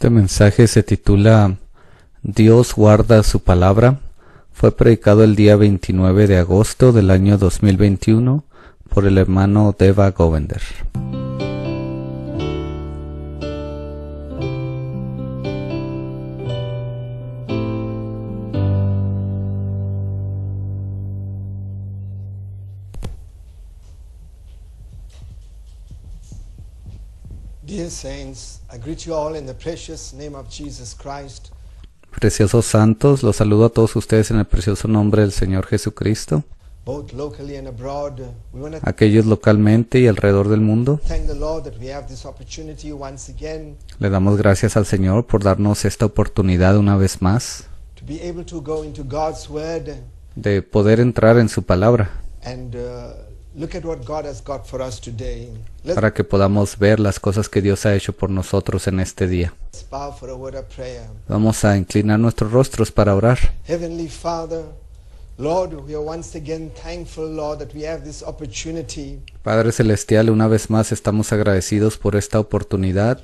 Este mensaje se titula Dios guarda su palabra. Fue predicado el día 29 de agosto del año 2021 por el hermano Deva Govender. Preciosos santos, los saludo a todos ustedes en el precioso nombre del Señor Jesucristo. Aquellos localmente y alrededor del mundo. Le damos gracias al Señor por darnos esta oportunidad una vez más de poder entrar en su palabra. Uh, para que podamos ver las cosas que Dios ha hecho por nosotros en este día. Vamos a inclinar nuestros rostros para orar. Padre Celestial, una vez más estamos agradecidos por esta oportunidad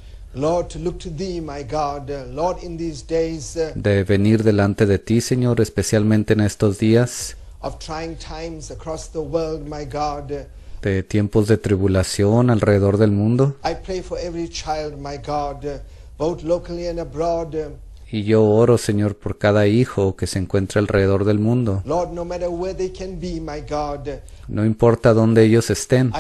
de venir delante de ti, Señor, especialmente en estos días de tiempos de tribulación alrededor del mundo. I pray for every child, my God, both locally and abroad. Y yo oro, Señor, por cada hijo que se encuentra alrededor del mundo. no, importa dónde ellos estén.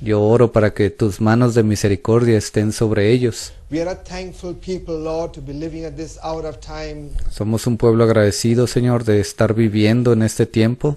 Yo oro para que tus manos de misericordia estén sobre ellos. Somos un pueblo agradecido, Señor, de estar viviendo en este tiempo.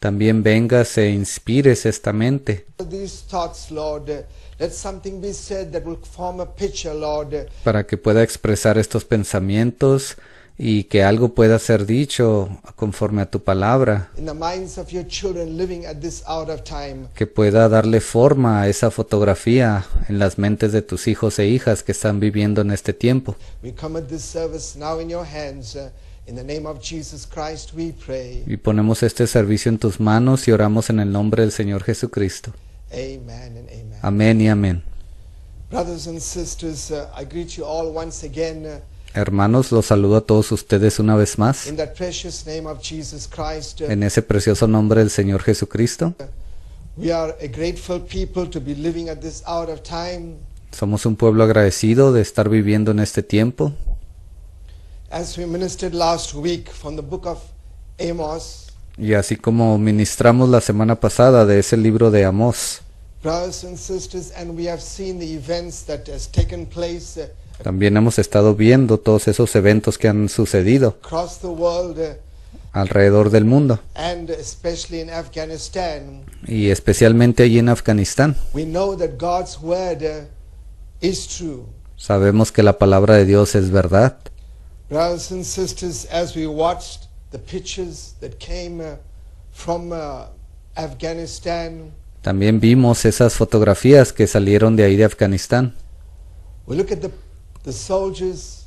también vengas e inspires esta mente. Para que pueda expresar estos pensamientos y que algo pueda ser dicho conforme a tu palabra. Que pueda darle forma a esa fotografía en las mentes de tus hijos e hijas que están viviendo en este tiempo. Y ponemos este servicio en tus manos y oramos en el nombre del Señor Jesucristo. Amén y amén. Hermanos, los saludo a todos ustedes una vez más. Uh, en ese precioso nombre del Señor Jesucristo. Somos un pueblo agradecido de estar viviendo en este tiempo. Y así como ministramos la semana pasada de ese libro de Amós. Uh, También hemos estado viendo todos esos eventos que han sucedido uh, alrededor del mundo y especialmente allí en Afganistán. Uh, Sabemos que la palabra de Dios es verdad. Brothers and sisters, as we watched the pictures that came uh, from uh, Afghanistan, también vimos esas fotografías que salieron de ahí de Afganistán. We look at the, the soldiers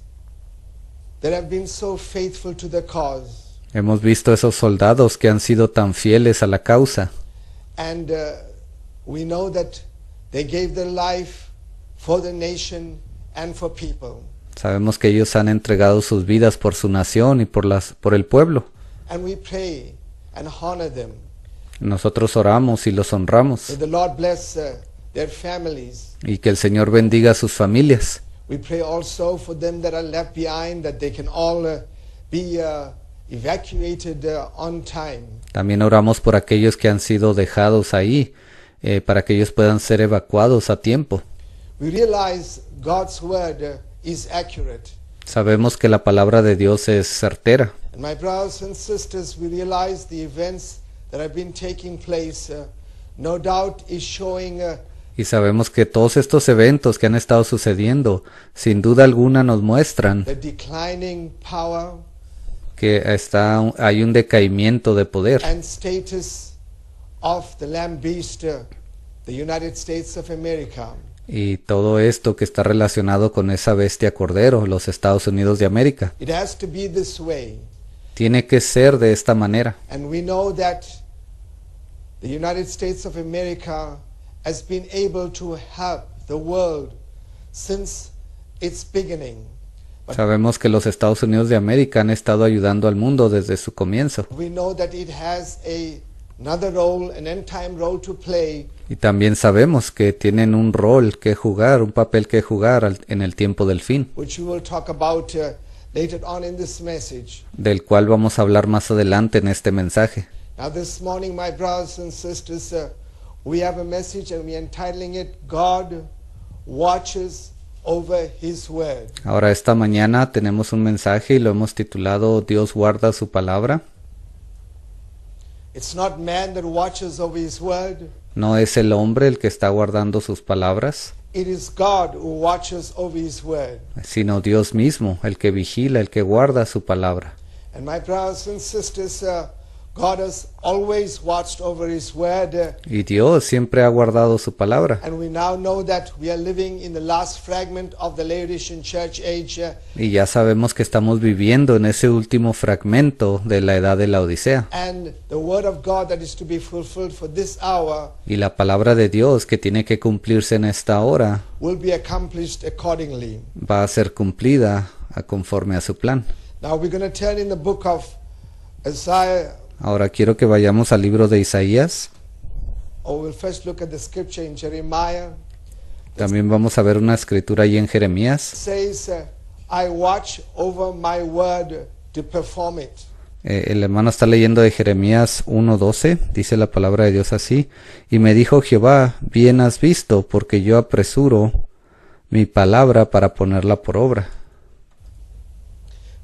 that have been so faithful to the cause. Hemos visto esos soldados que han sido tan fieles a la causa. And uh, we know that they gave their life for the nation and for people. Sabemos que ellos han entregado sus vidas por su nación y por, las, por el pueblo. Nosotros oramos y los honramos. Uh, y que el Señor bendiga a sus familias. También oramos por aquellos que han sido dejados ahí, eh, para que ellos puedan ser evacuados a tiempo. Sabemos que la palabra de Dios es certera. Y sabemos que todos estos eventos que han estado sucediendo, sin duda alguna nos muestran que está, hay un decaimiento de poder y todo esto que está relacionado con esa bestia cordero, los Estados Unidos de América. Tiene que ser de esta manera. Sabemos que los Estados Unidos de América han estado ayudando al mundo desde su comienzo. Sabemos que y también sabemos que tienen un rol que jugar, un papel que jugar en el tiempo del fin, uh, del cual vamos a hablar más adelante en este mensaje. Ahora esta mañana tenemos un mensaje y lo hemos titulado Dios guarda su palabra. No es el hombre el que está guardando sus palabras, sino Dios mismo, el que vigila, el que guarda su palabra. And my brothers and sisters, uh, y Dios siempre ha guardado su palabra. Y ya sabemos que estamos viviendo en ese último fragmento de la edad de la Odisea. Y la palabra de Dios que tiene que cumplirse en esta hora va a ser cumplida conforme a su plan. Now we're going to turn in the book of Isaiah Ahora quiero que vayamos al libro de Isaías. Oh, También vamos a ver una escritura ahí en Jeremías. el hermano está leyendo de Jeremías 1.12, dice la palabra de Dios así, y me dijo Jehová, bien has visto, porque yo apresuro mi palabra para ponerla por obra.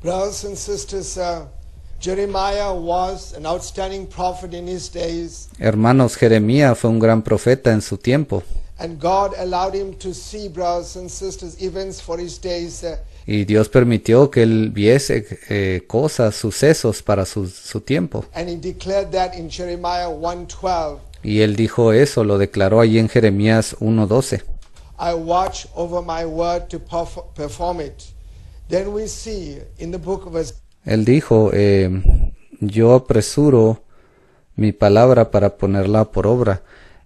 Brothers and sisters, uh, Jeremiah was an outstanding prophet in his days. Hermanos, Jeremías fue un gran profeta en su tiempo. And God allowed him to see brothers and sisters events for his days. Uh, y Dios permitió que él viese eh, cosas, sucesos para su, su tiempo. And he declared that in Jeremiah 1:12. Y él dijo eso, lo declaró allí en Jeremías 1:12. I watch over my word to perform it. Then we see in the book of Isaiah él dijo, eh, yo apresuro mi palabra para ponerla por obra.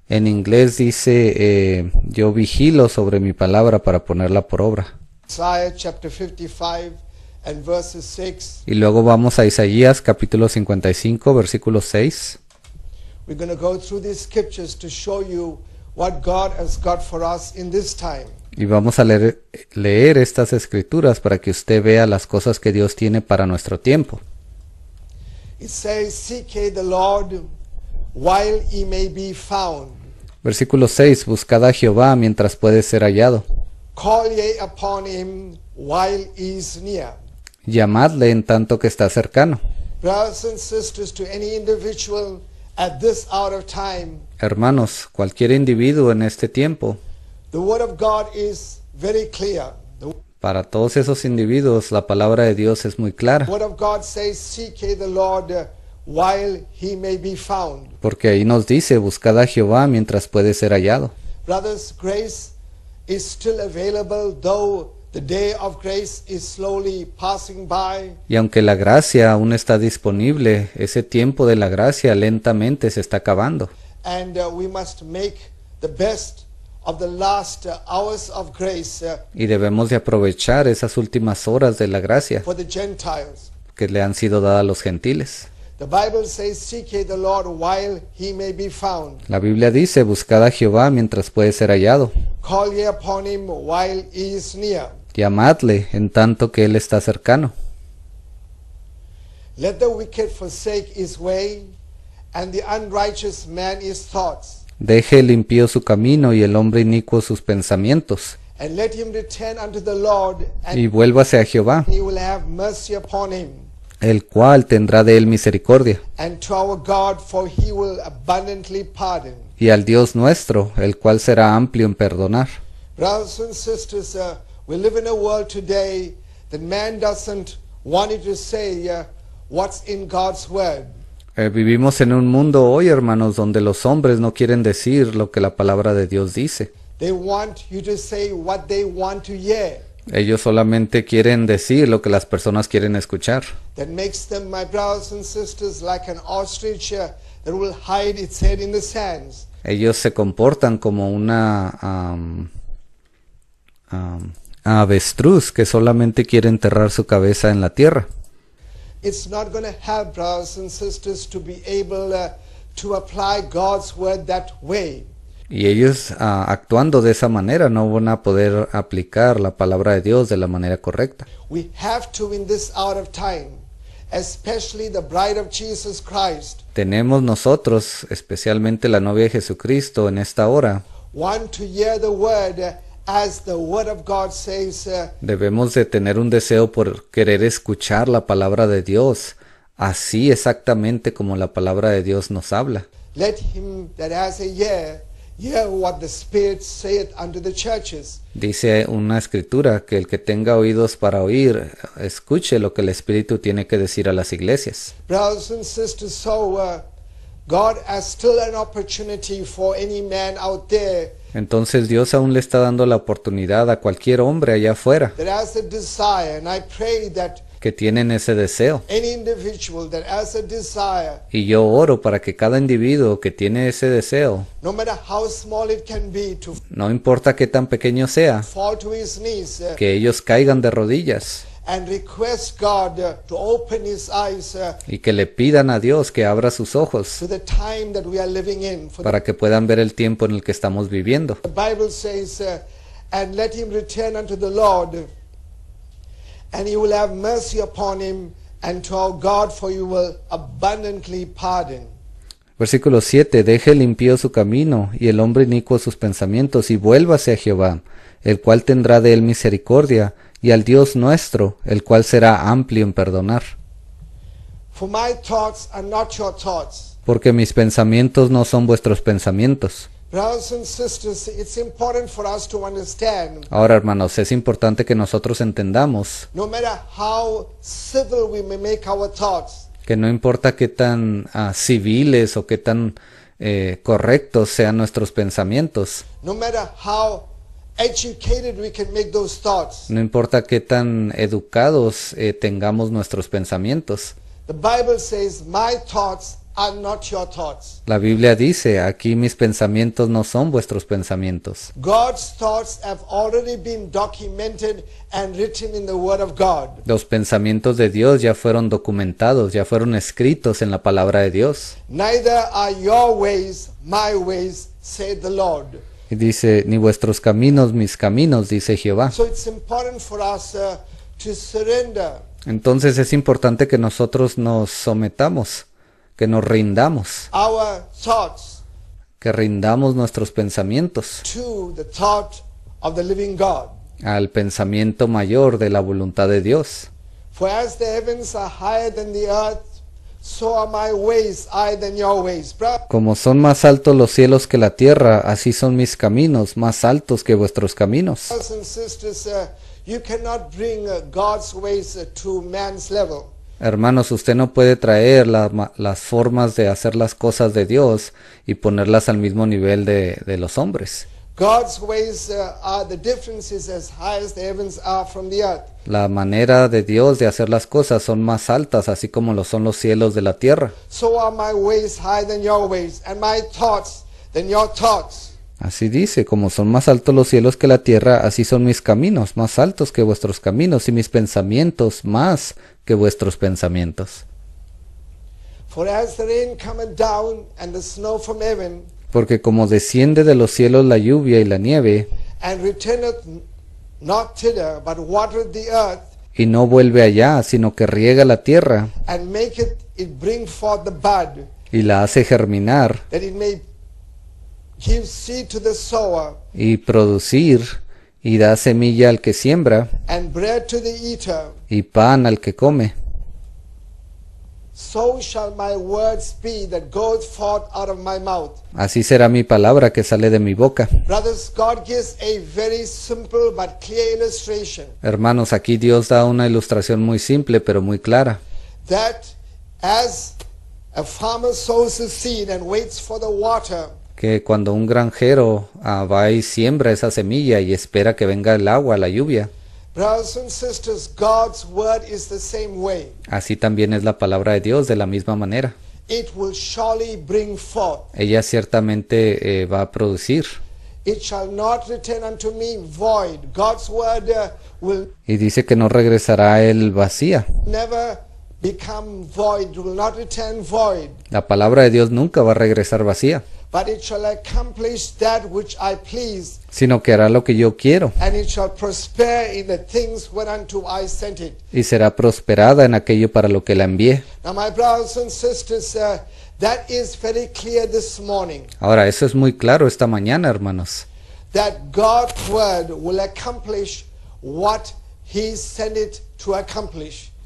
En inglés dice, eh, yo vigilo sobre mi palabra para ponerla por obra. Y luego vamos a Isaías capítulo 55, versículo 6. We're going to go through scriptures to show you what God has got for us in this y vamos a leer, estas escrituras para que usted vea las cosas que Dios tiene para nuestro tiempo. Versículo 6. Buscad a Jehová mientras puede ser hallado. Llamadle en tanto que está cercano. Hermanos, cualquier individuo en este tiempo para todos esos individuos, la palabra de Dios es muy clara. Porque ahí nos dice, buscad a Jehová mientras puede ser hallado. grace is still available, though the day of grace is slowly passing by. Y aunque la gracia aún está disponible, ese tiempo de la gracia lentamente se está acabando. And uh, we must make the best Uh, uh, y debemos de aprovechar esas últimas horas de la gracia que le han sido dadas a los gentiles. La Biblia dice, buscad a Jehová mientras puede ser hallado. Llamadle en tanto que Él está cercano. Let the forsake his way, and the unrighteous man his thoughts. Deje el impío su camino y el hombre inicuo sus pensamientos. Y vuélvase a Jehová, el cual tendrá de él misericordia. Y al Dios nuestro, el cual será amplio en perdonar. Eh, vivimos en un mundo hoy, hermanos, donde los hombres no quieren decir lo que la palabra de Dios dice. Ellos solamente quieren decir lo que las personas quieren escuchar. Uh, Ellos se comportan como una avestruz que solamente quiere enterrar su cabeza en la tierra it's not going to help brothers and sisters to be able uh, to apply God's word that way. Y ellos uh, actuando de esa manera no van a poder aplicar la palabra de Dios de la manera correcta. We have to in this hour of time, especially the bride of Jesus Christ. Tenemos nosotros, especialmente la novia de Jesucristo en esta hora. Want to hear the word Uh, Debemos de tener un deseo por querer escuchar la palabra de Dios, así exactamente como la palabra de Dios nos habla. Dice una escritura que el que tenga oídos para oír, escuche lo que el Espíritu tiene que decir a las iglesias. Uh, entonces Dios aún le está dando la oportunidad a cualquier hombre allá afuera que tienen ese deseo. Y yo oro para que cada individuo que tiene ese deseo, no importa qué tan pequeño sea, eh, que ellos caigan de rodillas Uh, y que le pidan a Dios que abra sus ojos para que puedan ver el tiempo en el que estamos viviendo. Versículo 7. Deje limpio su camino y el hombre inicuo sus pensamientos y vuélvase a Jehová, el cual tendrá de él misericordia y al Dios nuestro, el cual será amplio en perdonar. Porque mis pensamientos no son vuestros pensamientos. Ahora, hermanos, es importante que nosotros entendamos que no importa qué tan ah, civiles o qué tan eh, correctos sean nuestros pensamientos, no how no importa qué tan educados eh, tengamos nuestros pensamientos. La Biblia dice, aquí mis pensamientos no son vuestros pensamientos. Los pensamientos de Dios ya fueron documentados, ya fueron escritos en la palabra de Dios. Neither are your ways my ways, dice the Lord dice, ni vuestros caminos, mis caminos, dice Jehová. Uh, Entonces es importante que nosotros nos sometamos, que nos rindamos, que rindamos nuestros pensamientos al pensamiento mayor de la voluntad de Dios. Como son más altos los cielos que la tierra, así son mis caminos, más altos que vuestros caminos. Hermanos, usted no puede traer las formas de hacer las cosas de Dios y ponerlas al mismo nivel de los hombres. La manera de Dios de hacer las cosas son más altas, así como lo son los cielos de la tierra. Así dice, como son más altos los cielos que la tierra, así son mis caminos más altos que vuestros caminos y mis pensamientos más que vuestros pensamientos. For as the rain cometh down and the snow from heaven, porque como desciende de los cielos la lluvia y la nieve, y no vuelve allá, sino que riega la tierra, y la hace germinar, y producir, y da semilla al que siembra, y pan al que come, Así será mi palabra que sale de mi boca. Hermanos, aquí Dios da una ilustración muy simple pero muy clara. Que cuando un granjero ah, va y siembra esa semilla y espera que venga el agua, la lluvia. Así también es la palabra de Dios de la misma manera. Ella ciertamente eh, va a producir. Y dice que no regresará el vacía. La palabra de Dios nunca va a regresar vacía sino que hará lo que yo quiero y será prosperada en aquello para lo que la envié. Ahora, eso es muy claro esta mañana, hermanos.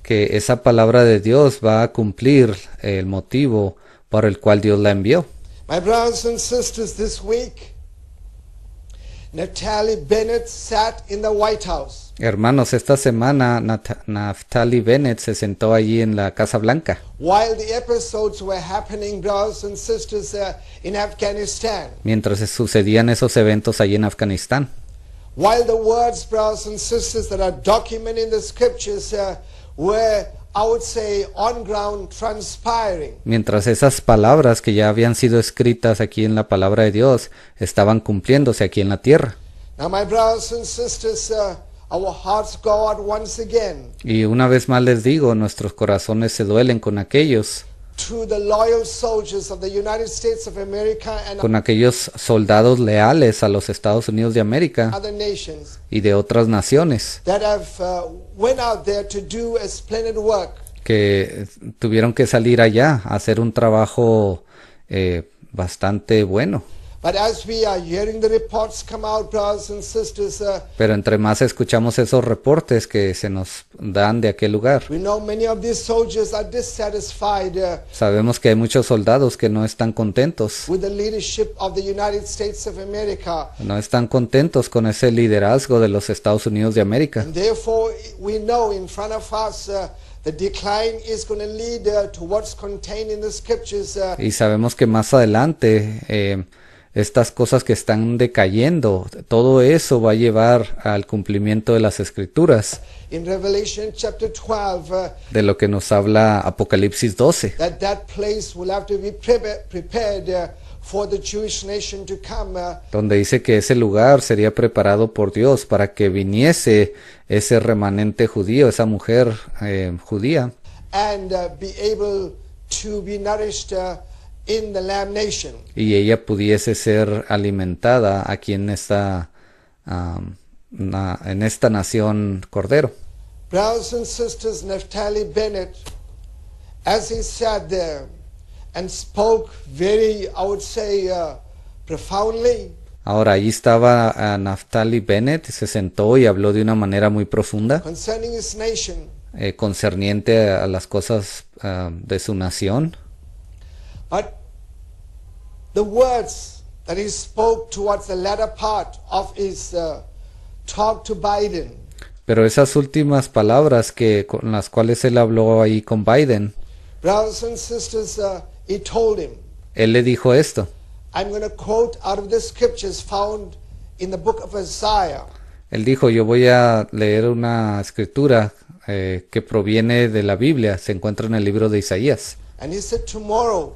Que esa palabra de Dios va a cumplir el motivo por el cual Dios la envió. My brothers and sisters, this week, Natalie Bennett sat in the White House. Hermanos, esta semana Nat Bennett se sentó allí en la Casa Blanca. While the episodes were happening, brothers and sisters, uh, in Afghanistan. Mientras sucedían esos eventos allí en Afganistán. While the words, brothers and sisters, that are documented in the scriptures uh, were Mientras esas palabras que ya habían sido escritas aquí en la palabra de Dios estaban cumpliéndose aquí en la tierra. Y una vez más les digo, nuestros corazones se duelen con aquellos con aquellos soldados leales a los Estados Unidos de América y de otras naciones que tuvieron que salir allá a hacer un trabajo eh, bastante bueno. Pero entre más escuchamos esos reportes que se nos dan de aquel lugar, uh, sabemos que hay muchos soldados que no están contentos, no están contentos con ese liderazgo de los Estados Unidos de América. Uh, y sabemos que más adelante eh, estas cosas que están decayendo, todo eso va a llevar al cumplimiento de las escrituras. Uh, de lo que nos habla Apocalipsis 12. Uh, uh, Donde dice que ese lugar sería preparado por Dios para que viniese ese remanente judío, esa mujer eh, judía. And, be able to in the lamb nation. Y ella pudiese ser alimentada aquí en esta, um, na, en esta nación cordero. Brothers and sisters, Naftali Bennett, as he sat there and spoke very, I would say, uh, profoundly. Ahora allí estaba uh, Naftali Bennett, se sentó y habló de una manera muy profunda concerning his nation. Eh, concerniente a, a las cosas uh, de su nación. But the words that he spoke towards the latter part of his uh, talk to Biden. Pero esas últimas palabras que con las cuales él habló ahí con Biden. Brothers and sisters, uh, he told him. Él le dijo esto. I'm going to quote out of the scriptures found in the book of Isaiah. Él dijo, yo voy a leer una escritura eh, que proviene de la Biblia, se encuentra en el libro de Isaías. And he said, tomorrow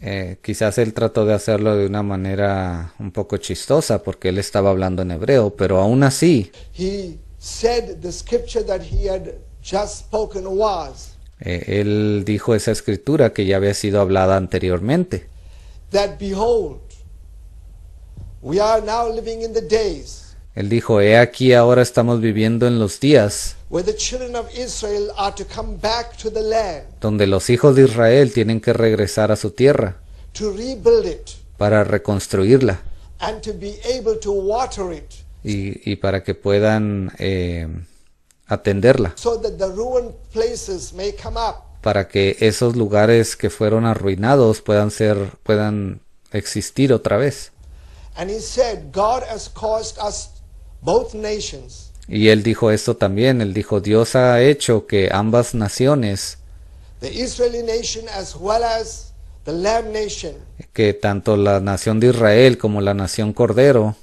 Eh, quizás él trató de hacerlo de una manera un poco chistosa porque él estaba hablando en hebreo, pero aún así. él dijo esa escritura que ya había sido hablada anteriormente. That behold, we are now living in the él dijo, he aquí ahora estamos viviendo en los días donde los hijos de Israel tienen que regresar a su tierra para reconstruirla y, para que puedan eh, atenderla para que esos lugares que fueron arruinados puedan ser puedan existir otra vez. Y él dijo esto también, él dijo, Dios ha hecho que ambas naciones, que tanto la nación de Israel como la nación Cordero,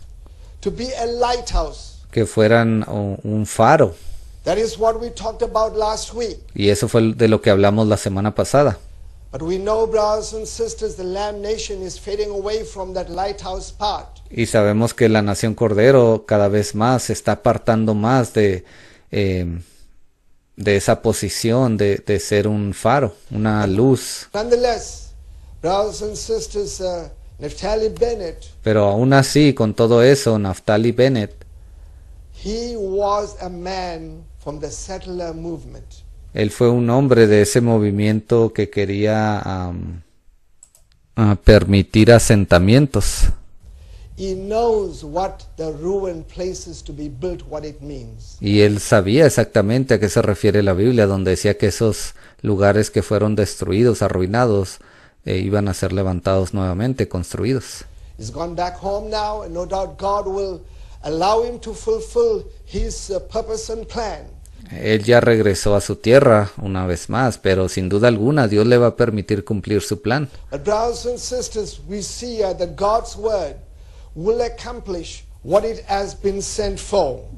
que fueran un faro. Y eso fue de lo que hablamos la semana pasada. But we know, brothers and sisters, the Lamb Nation is fading away from that lighthouse part. Y sabemos que la nación cordero cada vez más se está apartando más de eh, de esa posición de de ser un faro, una luz. brothers and sisters, uh, Pero aún así, con todo eso, Naftali Bennett. He was a man from the settler movement. Él fue un hombre de ese movimiento que quería permitir asentamientos. Y él sabía exactamente a qué se refiere la Biblia, donde decía que esos lugares que fueron destruidos, arruinados, eh, iban a ser levantados nuevamente, construidos. plan. Él ya regresó a su tierra una vez más, pero sin duda alguna Dios le va a permitir cumplir su plan.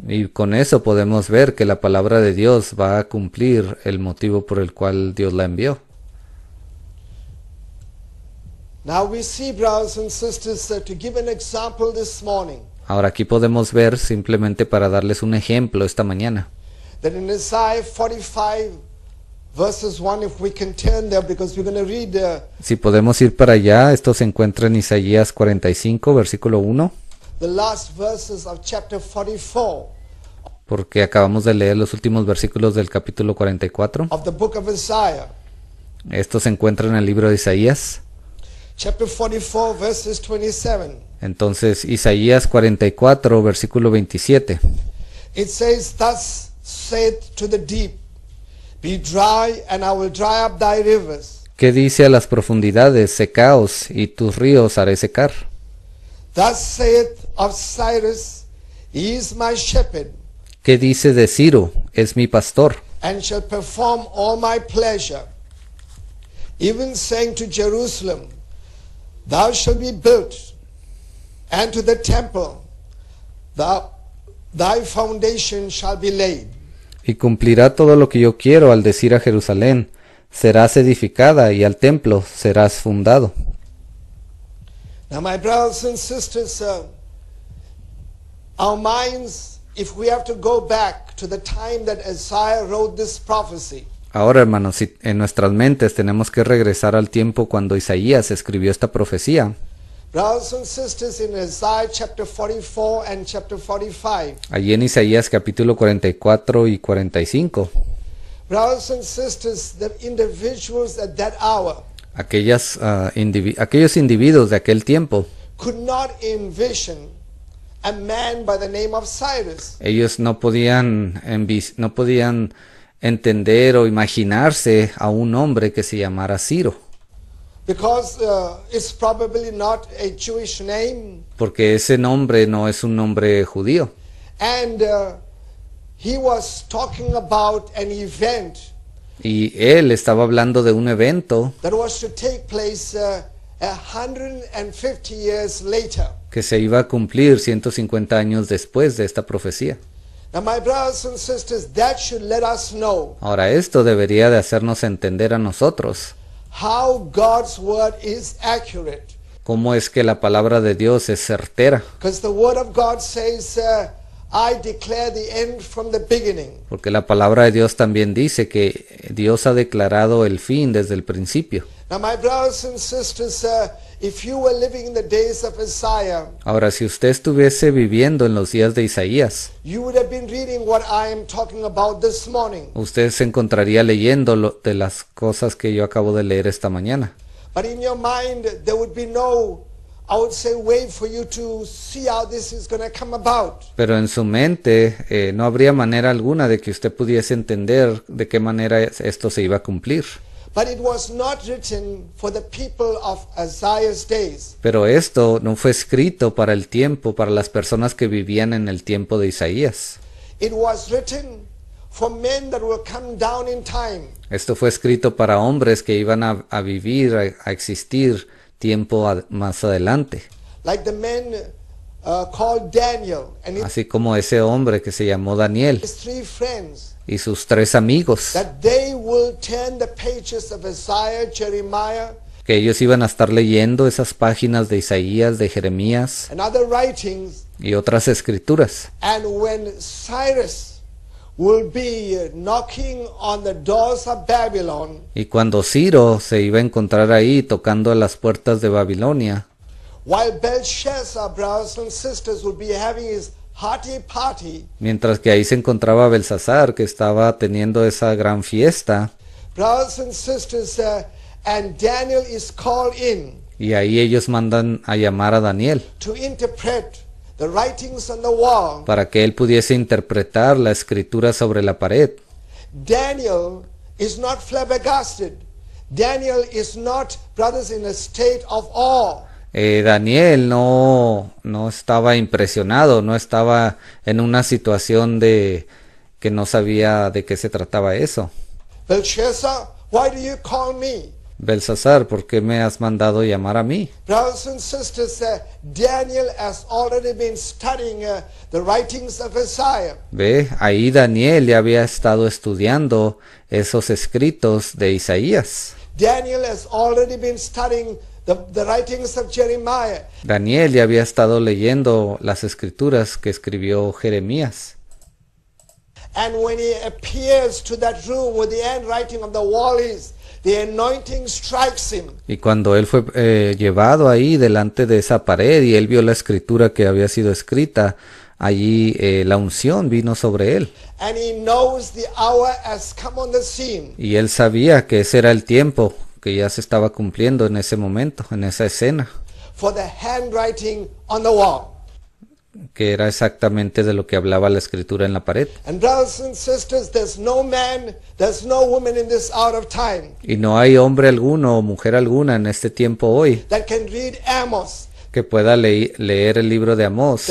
Y con eso podemos ver que la palabra de Dios va a cumplir el motivo por el cual Dios la envió. Ahora aquí podemos ver simplemente para darles un ejemplo esta mañana that in Isaiah 45 verses 1 if we can turn there because we're going to read there. Si podemos ir para allá, esto se encuentra en Isaías 45 versículo 1. The last verses of chapter 44 porque acabamos de leer los últimos versículos del capítulo 44. Of the book of Isaiah. Esto se encuentra en el libro de Isaías. Chapter 44, verses 27. Entonces, Isaías 44, versículo 27. It says, Thus saith to the deep, Be dry, and I will dry up thy rivers. Que dice a las profundidades, secaos, y tus ríos haré secar. Thus saith of Cyrus, He is my shepherd. Que dice de Ciro, es mi pastor. And shall perform all my pleasure. Even saying to Jerusalem, Thou shalt be built, and to the temple, thou, thy foundation shall be laid. y cumplirá todo lo que yo quiero al decir a Jerusalén, serás edificada y al templo serás fundado. Uh, we have to go back to the time that Isaiah wrote this prophecy, Ahora, hermanos, en nuestras mentes tenemos que regresar al tiempo cuando Isaías escribió esta profecía. Brothers and sisters, in Isaiah chapter 44 and chapter 45. Allí en Isaías capítulo 44 y 45. Brothers and sisters, the individuals at that hour. Aquellas, uh, indivi aquellos individuos de aquel tiempo. Could not envision a man by the name of Cyrus. Ellos no podían no podían entender o imaginarse a un hombre que se llamara Ciro. Uh, Porque ese nombre no es un nombre judío. Uh, y él estaba hablando de un evento que se iba a cumplir 150 años después de esta profecía. Ahora esto debería de hacernos entender a nosotros ¿Cómo es que la palabra de Dios es certera? Porque la palabra de Dios también dice que Dios ha declarado el fin desde el principio. Ahora, si usted estuviese viviendo en los días de Isaías, usted se encontraría leyendo de las cosas que yo acabo de leer esta mañana. Pero en su mente eh, no habría manera alguna de que usted pudiese entender de qué manera esto se iba a cumplir. Pero esto no fue escrito para el tiempo, para las personas que vivían en el tiempo de Isaías. Esto fue escrito para hombres que iban a, vivir, a, existir tiempo más adelante. Uh, Así como ese hombre que se llamó Daniel y sus tres amigos. Que ellos iban a estar leyendo esas páginas de Isaías, de Jeremías y otras escrituras. Y cuando Ciro se iba a encontrar ahí tocando a las puertas de Babilonia, Belshazzar, Mientras que ahí se encontraba Belsasar, que estaba teniendo esa gran fiesta. Uh, y ahí ellos mandan a llamar a Daniel para que él pudiese interpretar la escritura sobre la pared. Daniel is not flabbergasted. Daniel is not, brothers, in a state of awe. Eh, Daniel no, no estaba impresionado, no estaba en una situación de que no sabía de qué se trataba eso. Belshazzar, ¿por qué me has mandado llamar a mí? Ve, ahí Daniel ya había estado estudiando esos escritos de Isaías. Daniel ya había estado leyendo las escrituras que escribió Jeremías. Y cuando él fue eh, llevado ahí delante de esa pared y él vio la escritura que había sido escrita, allí eh, la unción vino sobre él. Y él sabía que ese era el tiempo que ya se estaba cumpliendo en ese momento, en esa escena. Que era exactamente de lo que hablaba la escritura en la pared. Y no hay hombre alguno o mujer alguna en este tiempo hoy. Amos que pueda leer el libro de Amós,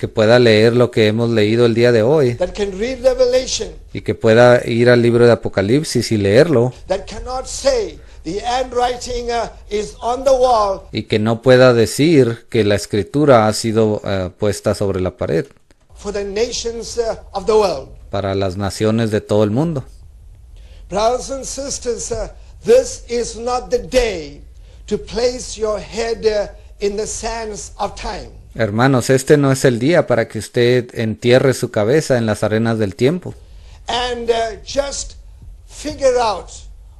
que pueda leer lo que hemos leído el día de hoy, y que pueda ir al libro de Apocalipsis y leerlo, y que no pueda decir que la escritura ha sido uh, puesta sobre la pared uh, para las naciones de todo el mundo. Brothers and sisters, uh, this is not the day to place your head uh, in the sands of time. Hermanos, este no es el día para que usted entierre su cabeza en las arenas del tiempo. And uh, just figure out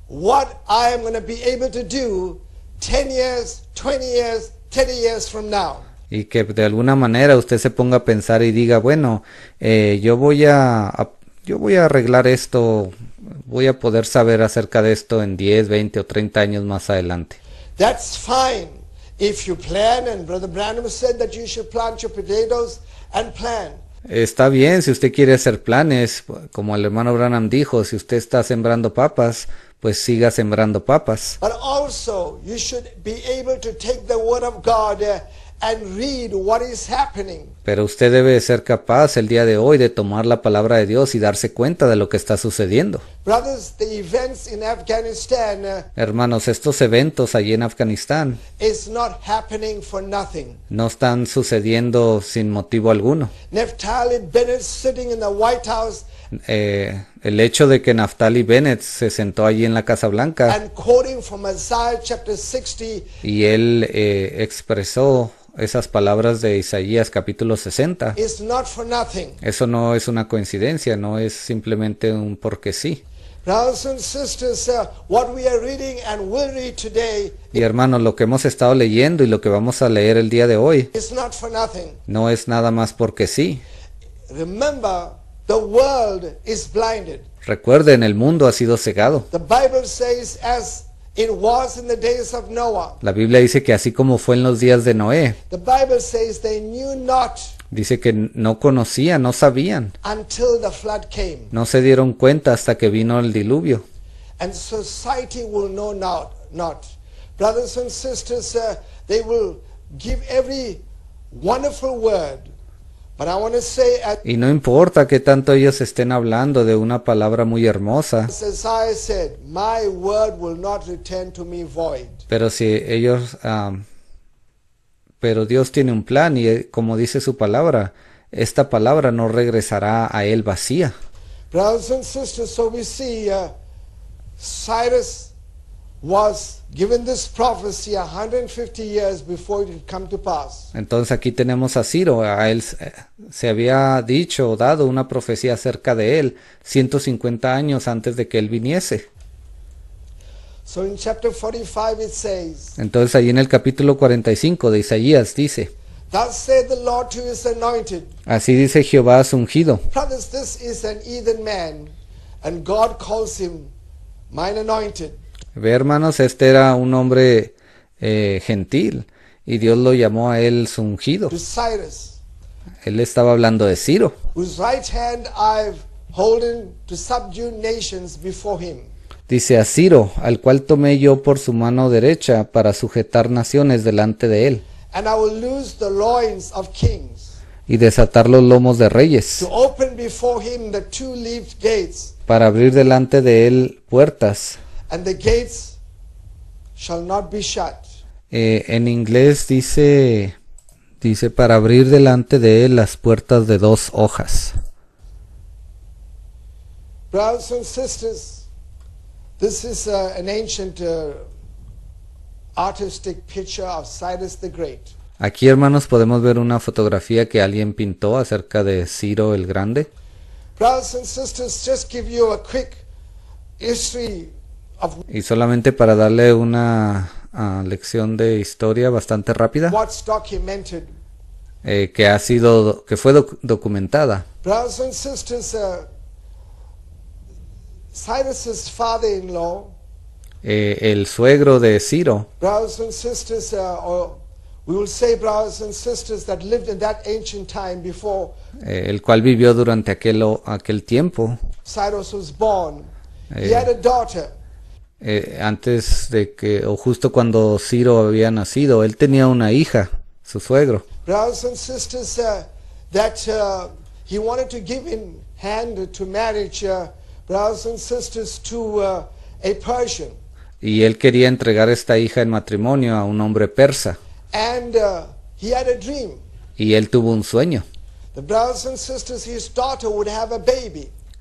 what I am going to be able to do 10 years, 20 years, 30 years from now. y que de alguna manera usted se ponga a pensar y diga bueno eh, yo voy a, yo voy a arreglar esto voy a poder saber acerca de esto en 10 20 o 30 años más adelante That's fine if you plan, and Brother Branham said that you should plant your potatoes and plan. Está bien si usted quiere hacer planes, como el hermano Branham dijo, si usted está sembrando papas, pues siga sembrando papas. But also, you should be able to take the word of God. Uh, pero usted debe ser capaz el día de hoy de tomar la palabra de Dios y darse cuenta de lo que está sucediendo. Uh, Hermanos, estos eventos allí en Afganistán no están sucediendo sin motivo alguno. Eh, el hecho de que Naftali Bennett se sentó allí en la Casa Blanca y él eh, expresó esas palabras de Isaías capítulo 60. Eso no es una coincidencia, no es simplemente un porque sí. Uh, y hermanos, lo que hemos estado leyendo y lo que vamos a leer el día de hoy no es nada más porque sí. Recuerden, el mundo ha sido cegado. La Biblia dice que así como fue en los días de Noé. The Bible says they knew not dice que no conocían, no sabían. Until the flood came. No se dieron cuenta hasta que vino el diluvio. And society will know not, Brothers and sisters, uh, they will give every wonderful word. Y no importa que tanto ellos estén hablando de una palabra muy hermosa. Pero si ellos... Um, pero Dios tiene un plan y eh, como dice su palabra, esta palabra no regresará a él vacía. Uh, entonces aquí tenemos a Ciro, a él se había dicho o dado una profecía acerca de él 150 años antes de que él viniese. Entonces allí en el capítulo 45 de Isaías dice, Así dice Jehová a su ungido. Brothers, this is an heathen man, and God calls him anointed. Ve, hermanos, este era un hombre eh, gentil y Dios lo llamó a él su ungido. Él estaba hablando de Ciro. Dice a Ciro, al cual tomé yo por su mano derecha para sujetar naciones delante de él. Y desatar los lomos de reyes. Para abrir delante de él puertas and the gates shall not be shut. Eh, en inglés dice, dice para abrir delante de él las puertas de dos hojas. Brothers and sisters, this is uh, an ancient uh, artistic picture of Cyrus the Great. Aquí, hermanos, podemos ver una fotografía que alguien pintó acerca de Ciro el Grande. Brothers and sisters, just give you a quick history y solamente para darle una ah, lección de historia bastante rápida, eh, que ha sido, que fue documentada. Uh, eh, el suegro de Ciro. el cual vivió durante aquel, aquel tiempo. Cyrus born. He eh, had a eh, antes de que, o justo cuando Ciro había nacido, él tenía una hija, su suegro. Y él quería entregar esta hija en matrimonio a un hombre persa. Uh, y él tuvo un sueño.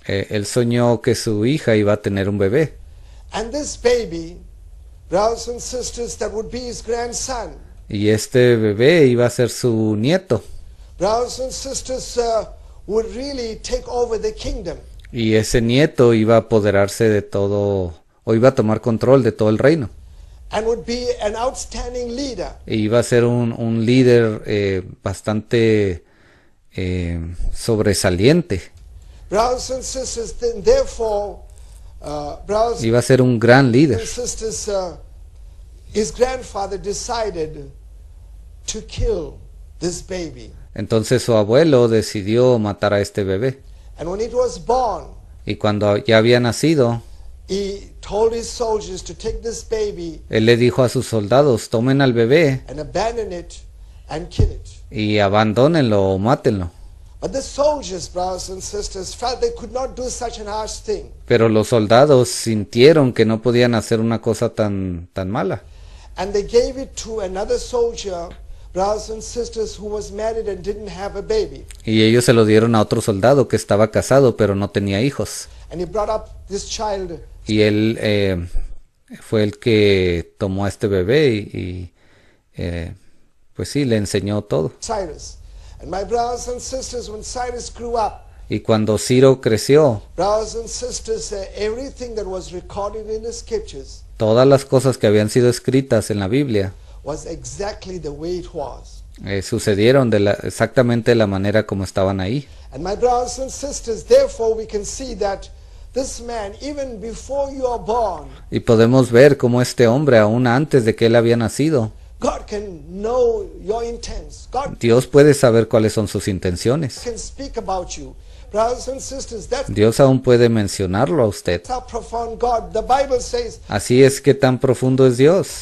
Eh, él soñó que su hija iba a tener un bebé. And this baby, brothers and sisters, that would be his grandson. Y este bebé iba a ser su nieto. Brothers and sisters uh, would really take over the kingdom. Y ese nieto iba a apoderarse de todo o iba a tomar control de todo el reino. And would be an outstanding leader. E iba a ser un, un líder eh, bastante eh, sobresaliente. Brothers and sisters, then, therefore, Uh, Iba a ser un gran líder. Uh, Entonces su abuelo decidió matar a este bebé. y cuando ya había nacido, él le dijo a sus soldados, tomen al bebé y abandonenlo o mátenlo. Pero los soldados sintieron que no podían hacer una cosa tan, tan mala. Y ellos se lo dieron a otro soldado que estaba casado pero no tenía hijos. Y él eh, fue el que tomó a este bebé y, eh, pues sí, le enseñó todo. Y cuando Ciro creció, eh, todas las cosas que habían sido escritas en la Biblia eh, sucedieron de exactamente de la manera como estaban ahí. Y podemos ver cómo este hombre, aún antes de que él había nacido, Dios puede saber cuáles son sus intenciones. Dios aún puede mencionarlo a usted. Así es que tan profundo es Dios.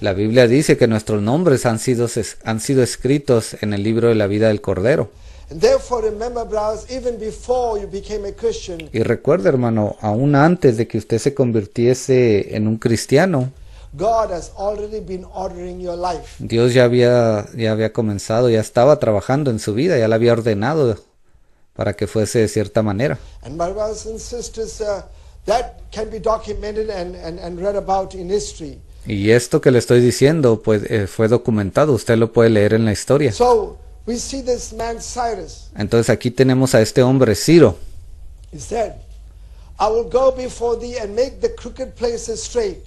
La Biblia dice que nuestros nombres han sido, escritos en el libro de la vida del Cordero. Y recuerde hermano, aún antes de que usted se convirtiese en un cristiano, Dios ya había, ya había comenzado, ya estaba trabajando en su vida, ya la había ordenado para que fuese de cierta manera. Y esto que le estoy diciendo pues, eh, fue documentado, usted lo puede leer en la historia. Entonces aquí tenemos a este hombre Ciro. I will go before thee and make the crooked places straight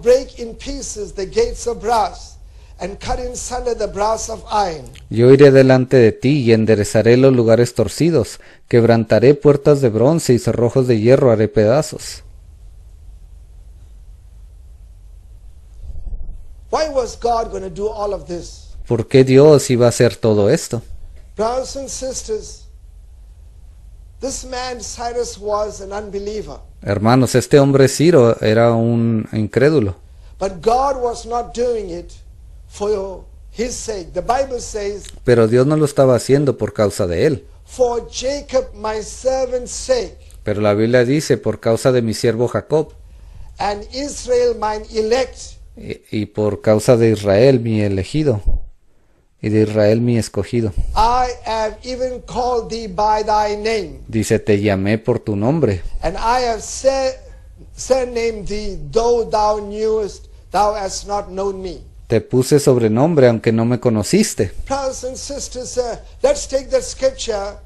break in pieces the gates of brass and cut in the brass of iron. Yo iré delante de ti y enderezaré los lugares torcidos, quebrantaré puertas de bronce y cerrojos de hierro haré pedazos. Why was God going to do all of this? ¿Por qué Dios iba a hacer todo esto? Brothers and sisters, this man Cyrus was an unbeliever. Hermanos, este hombre Ciro era un incrédulo. Pero Dios no lo estaba haciendo por causa de él. Pero la Biblia dice, por causa de mi siervo Jacob. y por causa de Israel, mi elegido y de Israel mi escogido. I have even called thee by thy name. Dice, te llamé por tu nombre. And I have said, said name thee, though thou knewest, thou hast not known me. Te puse sobrenombre aunque no me conociste. Brothers and sisters, uh, let's take that scripture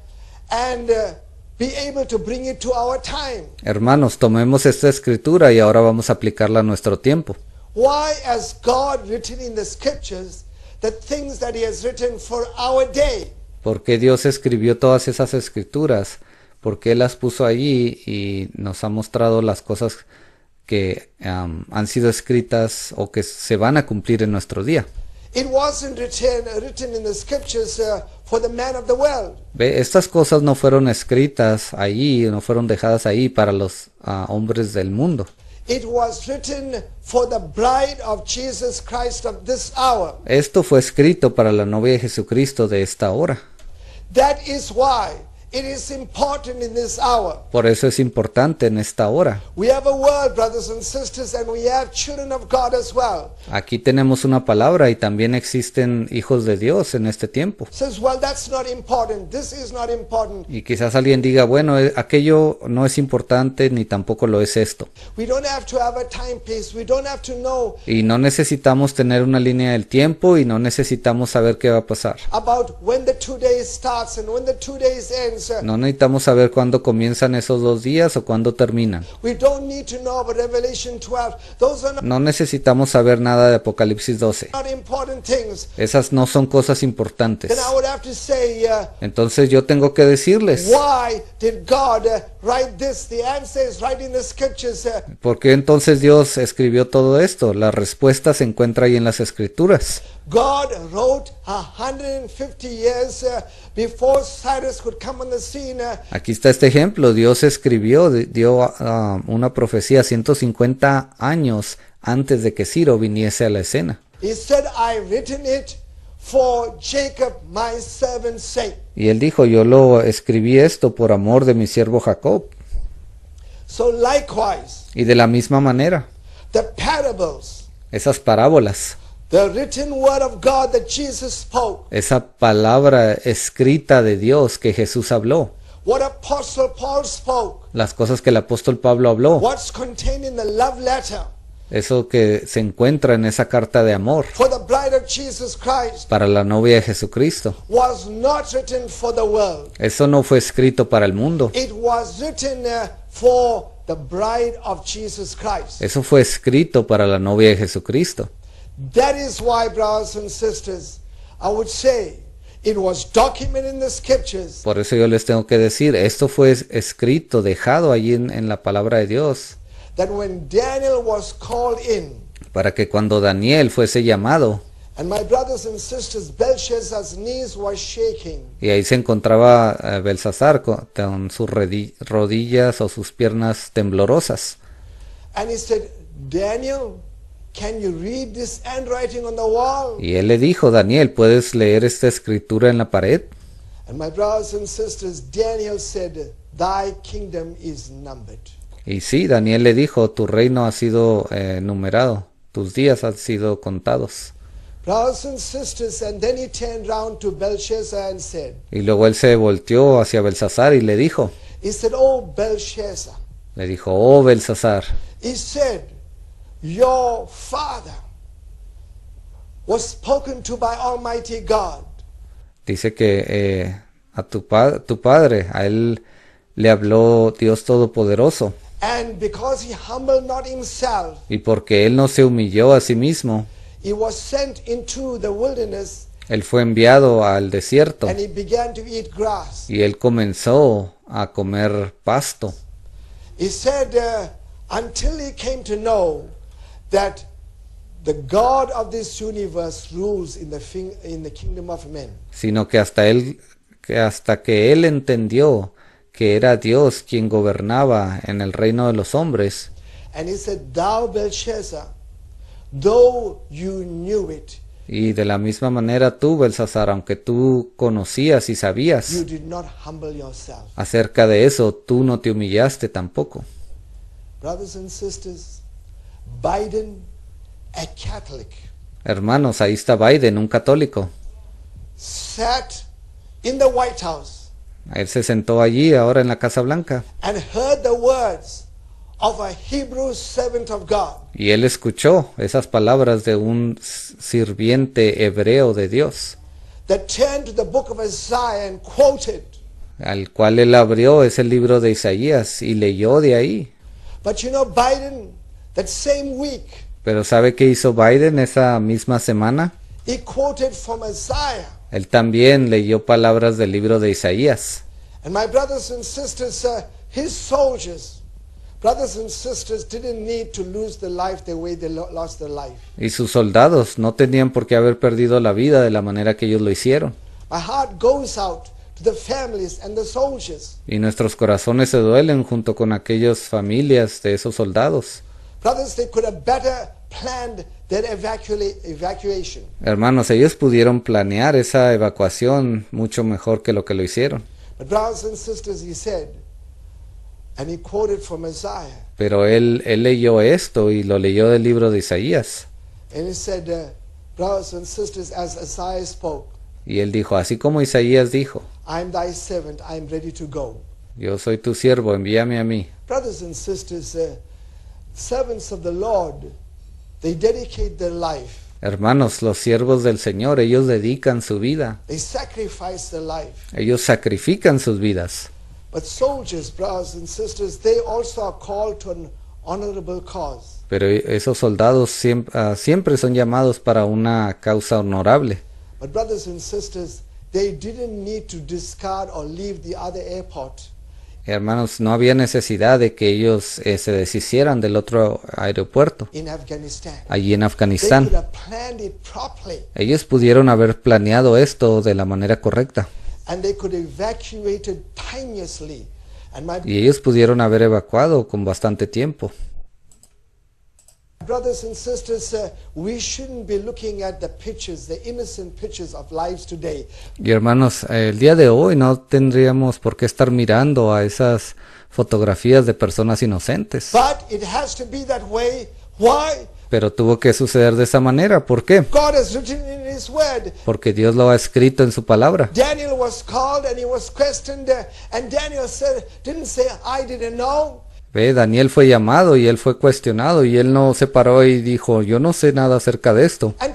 and uh, be able to bring it to our time. Hermanos, tomemos esta escritura y ahora vamos a aplicarla a nuestro tiempo. Why has God written in the scriptures porque Dios escribió todas esas escrituras, porque Él las puso allí y nos ha mostrado las cosas que han sido escritas o que se van a cumplir en nuestro día. Estas cosas no fueron escritas ahí, no fueron dejadas ahí para los ah, hombres del mundo. It was written for the bride of Jesus Christ of this hour. Esto fue escrito para la novia de Jesucristo de esta hora. That is why por eso es importante en esta hora. Aquí tenemos una palabra y también existen hijos de Dios en este tiempo. Y quizás alguien diga, bueno, eh, aquello no es importante ni tampoco lo es esto. Y no necesitamos tener una línea del tiempo y no necesitamos saber qué va a pasar. No necesitamos saber cuándo comienzan esos dos días o cuándo terminan. No necesitamos saber nada de Apocalipsis 12. Esas no son cosas importantes. Uh, entonces yo tengo que decirles. Uh, uh. ¿Por qué entonces Dios escribió todo esto? La respuesta se encuentra ahí en las escrituras. Dios 150 Cyrus Aquí está este ejemplo. Dios escribió, dio um, una profecía 150 años antes de que Ciro viniese a la escena. Y él dijo, yo lo escribí esto por amor de mi siervo Jacob. y de la misma manera, esas parábolas esa palabra escrita de Dios que Jesús habló. Las cosas que el apóstol Pablo habló. Eso que se encuentra en esa carta de amor para la novia de Jesucristo. Eso no fue escrito para el mundo. Eso fue escrito para la novia de Jesucristo. Por eso yo les tengo que decir, esto fue escrito, dejado allí en, la palabra de Dios. para que cuando Daniel fuese llamado, y ahí se encontraba eh, Belsasar con, sus rodillas o sus piernas temblorosas. And he Daniel, y él le dijo, Daniel, ¿puedes leer esta escritura en la pared? Y sí, Daniel le dijo, tu reino ha sido eh, numerado, tus días han sido contados. Y luego él se volteó hacia Belsasar y le dijo, oh, Le dijo, oh Belsasar your father was spoken to by Almighty God. Dice que eh, a tu, pa tu padre, a él le habló Dios Todopoderoso. And because he humbled not himself, y porque él no se humilló a sí mismo, he was sent into the wilderness, él fue enviado al desierto and he began to eat grass. y él comenzó a comer pasto. He said, uh, until he came to know, sino que hasta él que hasta que él entendió que era Dios quien gobernaba en el reino de los hombres. Y de la misma manera tú, Belshazzar aunque tú conocías y sabías acerca de eso, tú no te humillaste tampoco. Biden, a Catholic, Hermanos, ahí está Biden, un católico. sat in the White House Él se sentó allí, ahora en la Casa Blanca, and heard the words of a Hebrew servant of God. y él escuchó esas palabras de un sirviente hebreo de Dios, that turned to the book of Isaiah and quoted. al cual él abrió ese libro de Isaías y leyó de ahí. But you know, Biden pero ¿sabe qué hizo Biden esa misma semana? Él también leyó palabras del libro de Isaías. Y sus soldados no tenían por qué haber perdido la vida de la manera que ellos lo hicieron. Y nuestros corazones se duelen junto con aquellas familias de esos soldados. Brothers, they could have better planned their evacuation. Hermanos, ellos pudieron planear esa evacuación mucho mejor que lo que lo hicieron. But brothers and sisters, he said, and he quoted from Isaiah. Pero él, él leyó esto y lo leyó del libro de Isaías. And he said, uh, brothers and sisters, as Isaiah spoke. Y él dijo, así como Isaías dijo, I'm thy servant, I'm ready to go. yo soy tu siervo, envíame a mí. Brothers and sisters, uh, servants of the Lord, they dedicate their life. Hermanos, los siervos del Señor, ellos dedican su vida. They sacrifice their life. Ellos sacrifican sus vidas. But soldiers, brothers and sisters, they also are called to an honorable cause. Pero esos soldados ah, siempre, son llamados para una causa honorable. But brothers and sisters, they didn't need to discard or leave the other airport. Hermanos, no había necesidad de que ellos eh, se deshicieran del otro aeropuerto allí en Afganistán. Ellos pudieron haber planeado esto de la manera correcta. Y ellos pudieron haber evacuado con bastante tiempo brothers and sisters, uh, we shouldn't be looking at the pictures, the innocent pictures of lives today. Y hermanos, el día de hoy no tendríamos por qué estar mirando a esas fotografías de personas inocentes. But it has to be that way. Why? Pero tuvo que suceder de esa manera. ¿Por qué? God has written in his word. Porque Dios lo ha escrito en su palabra. Daniel was called and he was questioned uh, and Daniel said, didn't say I didn't know. Ve, Daniel fue llamado y él fue cuestionado y él no se paró y dijo, yo no sé nada acerca de esto. Eh,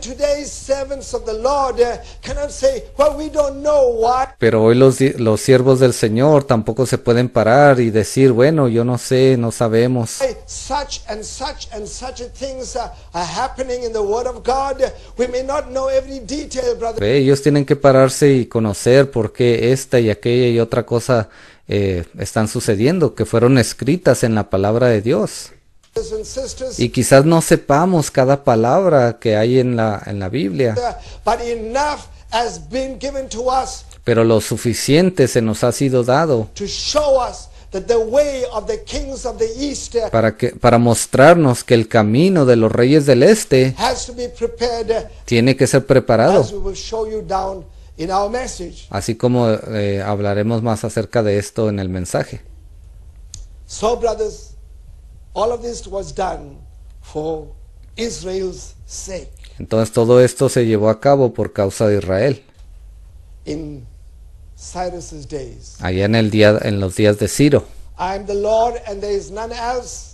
Pero hoy los, los siervos del Señor tampoco se pueden parar y decir, bueno, yo no sé, no sabemos. Ve, ellos tienen que pararse y conocer por qué esta y aquella y otra cosa eh, están sucediendo, que fueron escritas en la palabra de Dios. Y quizás no sepamos cada palabra que hay en la, en la Biblia. Pero lo suficiente se nos ha sido dado para, que, para mostrarnos que el camino de los reyes del este tiene que ser preparado así como eh, hablaremos más acerca de esto en el mensaje. So, brothers, all of this was done for Israel's sake. Entonces todo esto se llevó a cabo por causa de Israel. In Cyrus's days. Allá en el día, en los días de Ciro. I am the Lord and there is none else.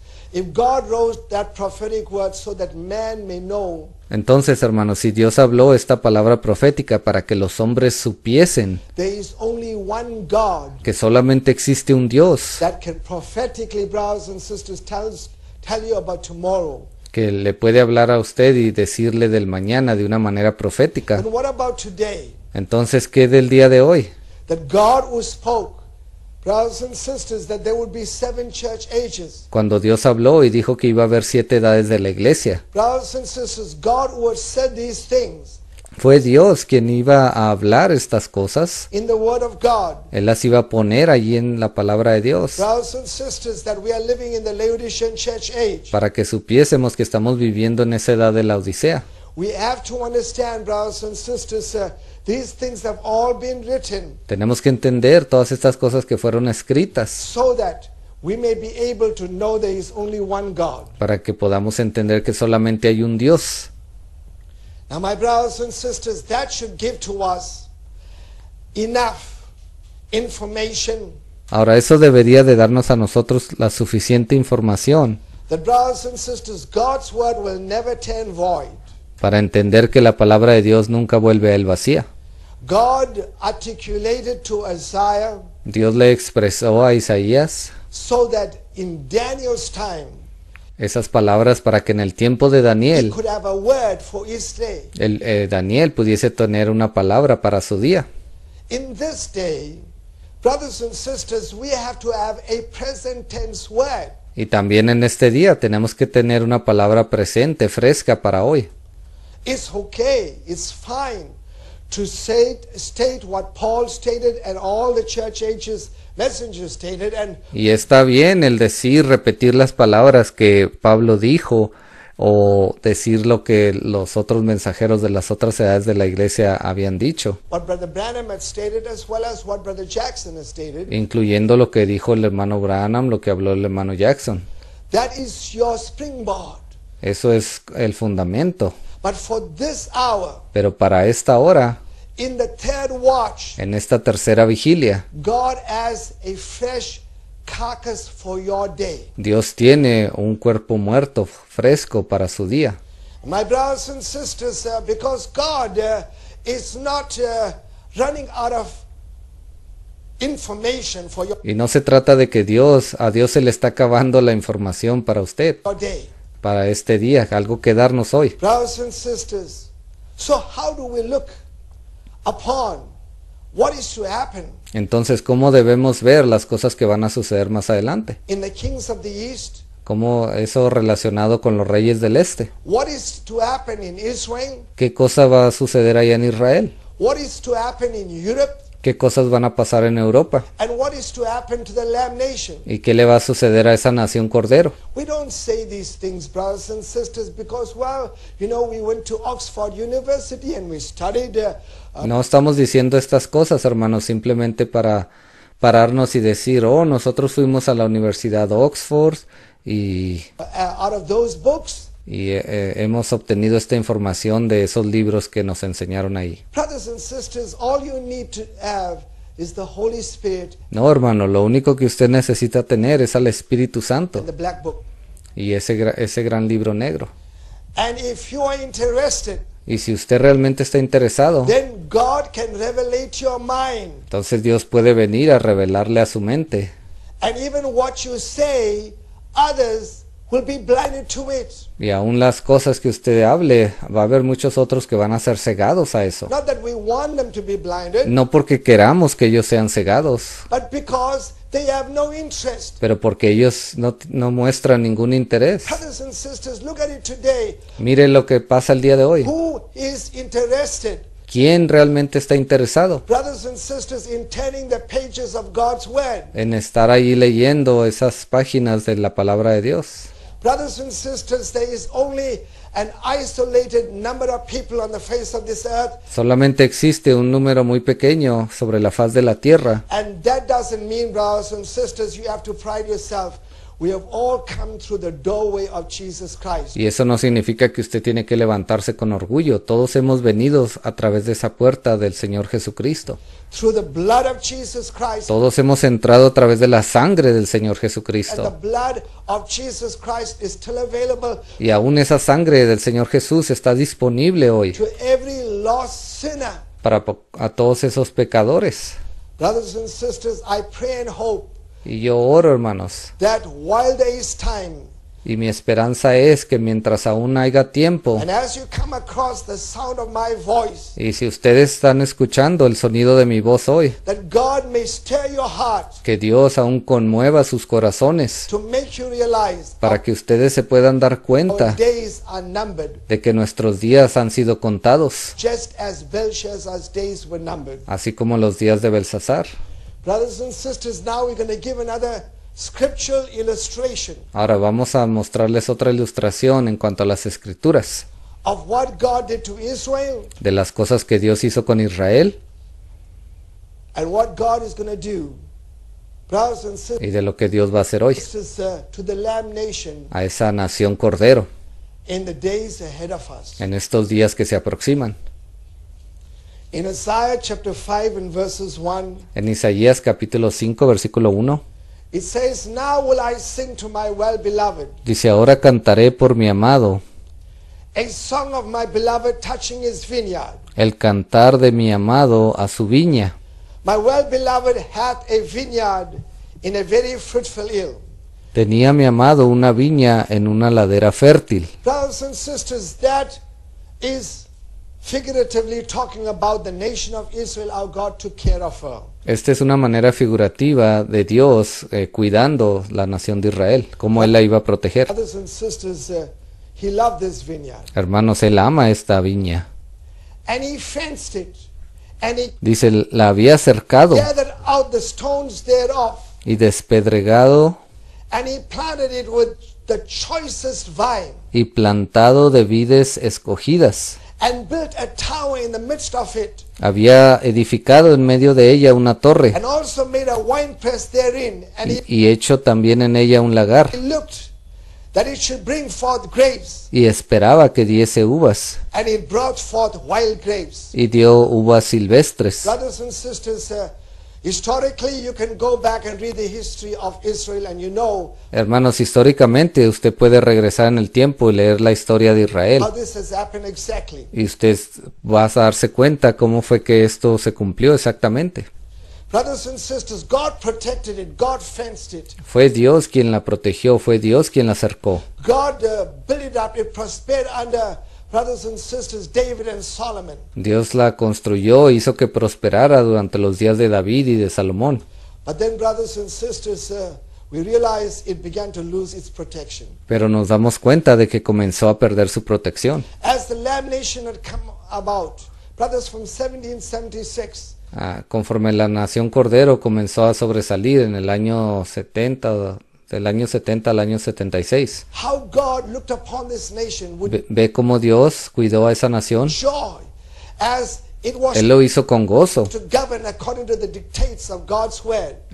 Entonces, hermanos, si Dios habló esta palabra profética para que los hombres supiesen que solamente existe un Dios que le puede hablar a usted y decirle del mañana de una manera profética. Entonces, ¿qué del día de hoy? que cuando Dios habló y dijo que iba a haber siete edades de la iglesia, fue Dios quien iba a hablar estas cosas. Él las iba a poner allí en la palabra de Dios. Para que supiésemos que estamos viviendo en esa edad de la Odisea. We have to understand, brothers and sisters, uh, These things have all been written, Tenemos que entender todas estas cosas que fueron escritas so that we may be able to know there is only one God. para que podamos entender que solamente hay un Dios. Now, my brothers and sisters, that should give to us enough information Ahora eso debería de darnos a nosotros la suficiente información The brothers and sisters, God's word will never turn void para entender que la palabra de Dios nunca vuelve a él vacía. Dios le expresó a Isaías esas palabras para que en el tiempo de Daniel el, eh, Daniel pudiese tener una palabra para su día. Y también en este día tenemos que tener una palabra presente, fresca para hoy. Paul y está bien el decir repetir las palabras que Pablo dijo o decir lo que los otros mensajeros de las otras edades de la iglesia habían dicho, incluyendo lo que dijo el hermano Branham, lo que habló el hermano Jackson. Eso es el fundamento. Pero para esta hora, en esta tercera vigilia, Dios tiene un cuerpo muerto fresco para su día. Y no se trata de que Dios, a Dios se le está acabando la información para usted para este día, algo que darnos hoy. Entonces, ¿cómo debemos ver las cosas que van a suceder más adelante? In ¿Cómo eso relacionado con los reyes del este? ¿Qué cosa va a suceder allá en Israel? qué cosas van a pasar en Europa y qué le va a suceder a esa nación cordero. No estamos diciendo estas cosas, hermanos, simplemente para pararnos y decir, oh, nosotros fuimos a la Universidad de Oxford y... Uh, y eh, eh, hemos obtenido esta información de esos libros que nos enseñaron ahí. No, hermano, lo único que usted necesita tener es al Espíritu Santo y ese, ese gran libro negro. y si usted realmente está interesado, entonces Dios puede venir a revelarle a su mente. And even what you say, others y aún las cosas que usted hable, va a haber muchos otros que van a ser cegados a eso. No porque queramos que ellos sean cegados, pero porque ellos no, muestran ningún interés. Mire lo que pasa el día de hoy. ¿Quién realmente está interesado en estar ahí leyendo esas páginas de la palabra de Dios? Brothers and sisters, there is only an isolated number of people on the face of this earth. Solamente existe un número muy pequeño sobre la faz de la tierra. And that doesn't mean, brothers and sisters, you have to pride yourself y eso no significa que usted tiene que levantarse con orgullo. Todos hemos venido a través de esa puerta del Señor Jesucristo. Todos hemos entrado a través de la sangre del Señor Jesucristo. Y aún esa sangre del Señor Jesús está disponible hoy para a todos esos pecadores. sisters, I pray and y yo oro, hermanos. y mi esperanza es que mientras aún haya tiempo, y si ustedes están escuchando el sonido de mi voz hoy, que Dios aún conmueva sus corazones para que ustedes se puedan dar cuenta de que nuestros días han sido contados, así como los días de Belsasar. Ahora vamos a mostrarles otra ilustración en cuanto a las escrituras. De las cosas que Dios hizo con Israel. y de lo que Dios va a hacer hoy uh, a esa nación cordero en estos días que se aproximan. En Isaías capítulo 5 versículo 1. Dice, ahora cantaré por mi amado. El cantar de mi amado a su viña. Tenía mi amado una viña en una ladera fértil. Esta es una manera figurativa de Dios eh, cuidando la nación de Israel, cómo Él la iba a proteger. Eh, Hermanos, Él ama esta viña. Dice, la había cercado y despedregado y plantado de vides escogidas. Había edificado en medio de ella una torre y, hecho también en ella un lagar y esperaba que diese uvas y dio uvas silvestres. Hermanos, históricamente usted puede regresar en el tiempo y leer la historia de Israel. Y usted va a darse cuenta cómo fue que esto se cumplió exactamente. Fue Dios quien la protegió, fue Dios quien la acercó Dios la construyó e hizo que prosperara durante los días de David y de Salomón. Pero nos damos cuenta de que comenzó a perder su protección. Ah, conforme la nación Cordero comenzó a sobresalir en el año 70 del año 70 al año 76. Ve, como cómo Dios cuidó a esa nación. Él lo hizo con gozo.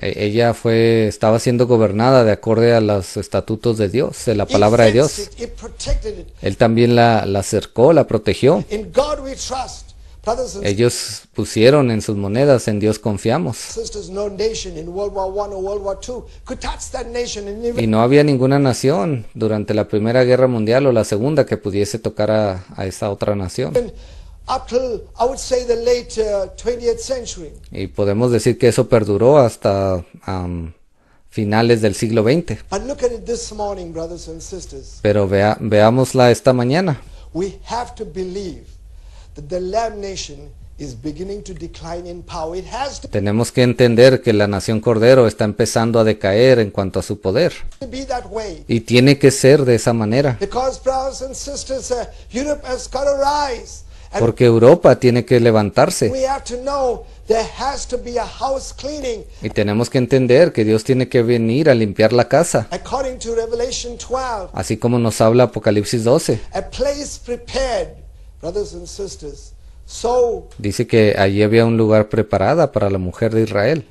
E, ella fue, estaba siendo gobernada de acuerdo a los estatutos de Dios, de la palabra de Dios. Él también la, la acercó, la protegió. En ellos pusieron en sus monedas, en Dios confiamos. Y no había ninguna nación durante la Primera Guerra Mundial o la Segunda que pudiese tocar a, esa otra nación. Uh, y podemos decir que eso perduró hasta um, finales del siglo XX. Pero veámosla esta mañana. Tenemos que entender que la nación Cordero está empezando a decaer en cuanto a su poder. Y tiene que ser de esa manera. Uh, Porque Europa tiene que levantarse. Y tenemos que entender que Dios tiene que venir a limpiar la casa. Así como nos habla Apocalipsis 12. Dice que allí había un lugar preparada para la mujer de Israel.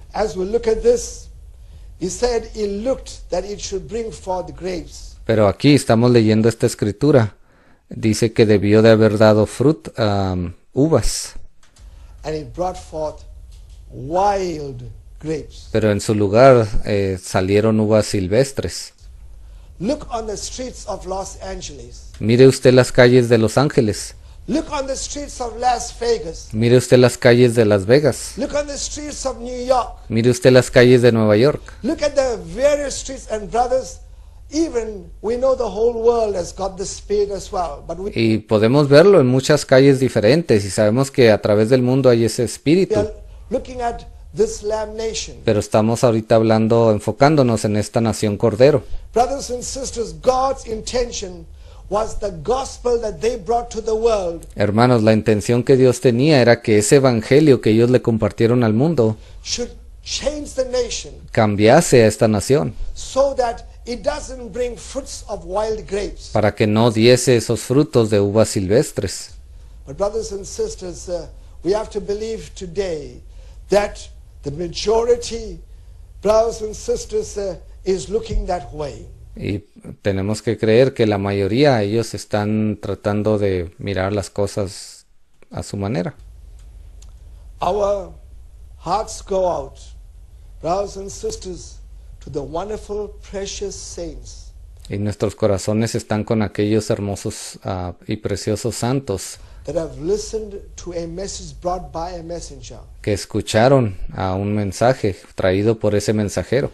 Pero aquí estamos leyendo esta escritura. Dice que debió de haber dado fruto a um, uvas. Pero en su lugar eh, salieron uvas silvestres. Mire usted las calles de Los Ángeles. Mire usted las calles de Las Vegas. Mire usted las calles de Nueva York. y podemos verlo en muchas calles diferentes y sabemos que a través del mundo hay ese espíritu. Pero estamos ahorita hablando, enfocándonos en esta nación cordero. Hermanos, la intención que Dios tenía era que ese evangelio que ellos le compartieron al mundo cambiase a esta nación para que no diese esos frutos de uvas silvestres. hermanos y tenemos que creer que la mayoría ellos están tratando de mirar las cosas a su manera. Our hearts go out, to the wonderful, precious saints. Y nuestros corazones están con aquellos hermosos ah, y preciosos santos que escucharon a un mensaje traído por ese mensajero.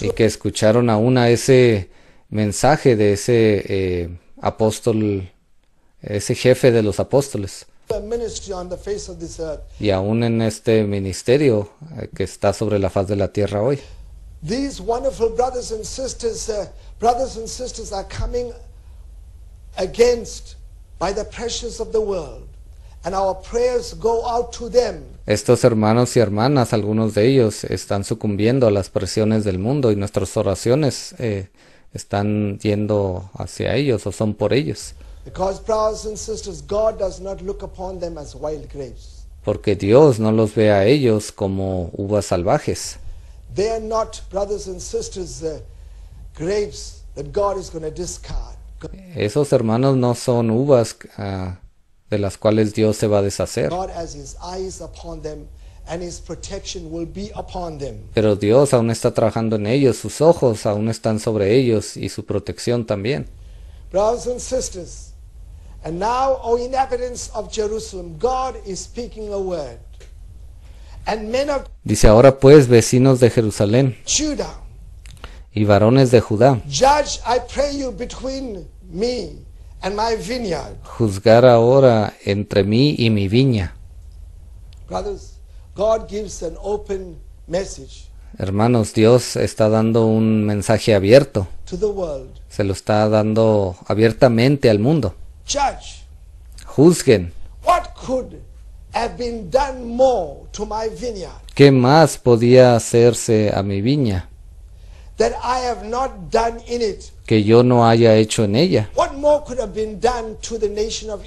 y que escucharon aún a ese mensaje de ese eh, apóstol, ese jefe de los apóstoles. Y aún en este ministerio eh, que está sobre la faz de la tierra hoy. By the pressures of the world, and our prayers go out to them Estos hermanos y hermanas, algunos de ellos, están sucumbiendo a las presiones del mundo y nuestras oraciones eh, están yendo hacia ellos o son por ellos. Porque Dios no los ve a ellos como uvas salvajes. Esos hermanos no son uvas ah, de las cuales Dios se va a deshacer. Pero Dios aún está trabajando en ellos, sus ojos aún están sobre ellos y su protección también. Dice ahora pues, vecinos de Jerusalén y varones de Judá, judge, I pray you, between me Juzgar ahora entre mí y mi viña. Hermanos, Dios está dando un mensaje abierto. Se lo está dando abiertamente al mundo. Juzguen. ¿Qué más podía hacerse a mi viña? that I have not done in it. que yo no haya hecho en ella. What more could have been done to the nation of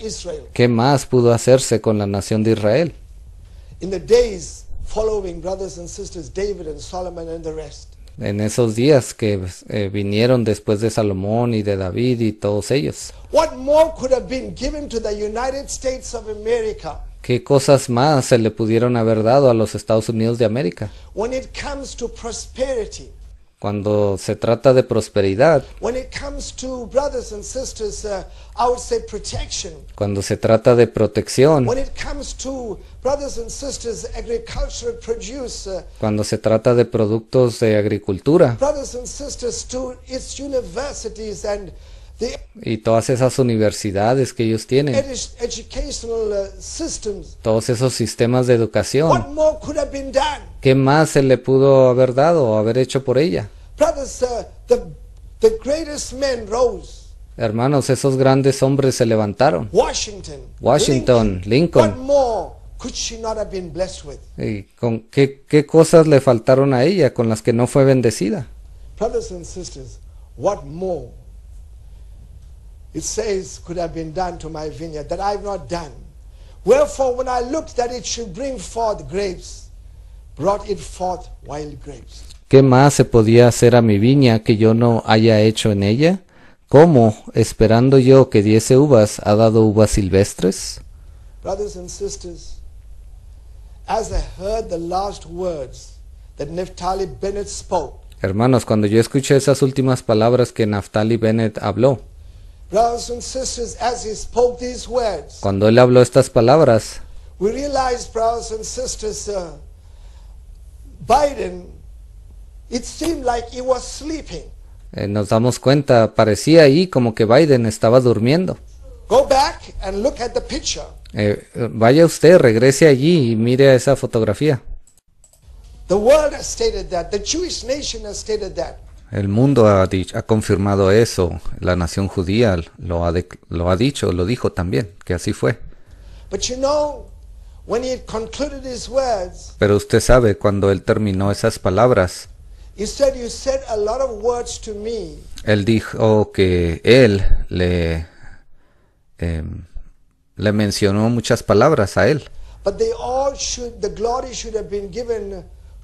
¿Qué más pudo hacerse con la nación de Israel? In the days following brothers and sisters David and Solomon and the rest. En esos días que eh, vinieron después de Salomón y de David y todos ellos. What more could have been given to the United States of America? ¿Qué cosas más se le pudieron haber dado a los Estados Unidos de América? When it comes to prosperity cuando se trata de prosperidad, uh, cuando se trata de protección, uh, cuando se trata de productos de agricultura, y todas esas universidades que ellos tienen, uh, todos esos sistemas de educación, ¿qué más se le pudo haber dado o haber hecho por ella? Uh, Hermanos, esos grandes hombres se levantaron. Washington, Lincoln. ¿Y con qué, qué cosas le faltaron a ella con las que no fue bendecida? it says could have been done to my vineyard that I have not done. Wherefore, when I looked that it should bring forth grapes, brought it forth wild grapes. ¿Qué más se podía hacer a mi viña que yo no haya hecho en ella? ¿Cómo, esperando yo que diese uvas, ha dado uvas silvestres? Brothers and sisters, as I heard the last words that Neftali Bennett spoke, Hermanos, cuando yo escuché esas últimas palabras que Naftali Bennett habló, cuando él habló estas palabras, nos damos cuenta, parecía ahí como que Biden estaba durmiendo. Eh, vaya usted, regrese allí y mire esa fotografía. The world has stated that. The Jewish nation has stated that. El mundo ha, confirmado eso, la nación judía lo ha, dicho, lo dijo también, que así fue. Pero usted sabe, cuando él terminó esas palabras, él dijo que él le, em, le mencionó muchas palabras a él.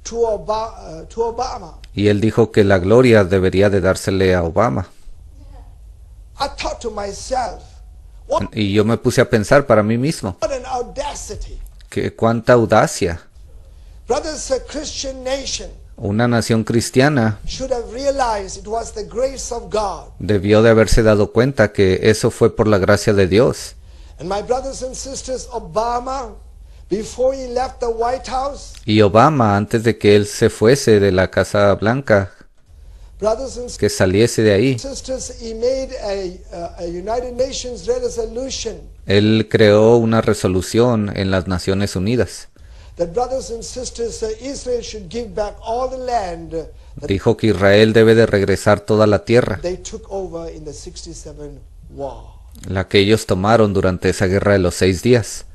Eh, y él dijo que la gloria debería de dársele a Obama. Y yo me puse a pensar para mí mismo. Que cuánta audacia. Una nación cristiana debió de haberse dado cuenta que eso fue por la gracia de Dios y Obama, antes de que él se fuese de la Casa Blanca, que saliese de ahí, uh, él creó una resolución en las Naciones Unidas. Dijo que Israel debe de regresar toda la tierra, la que ellos tomaron durante esa guerra de los seis días.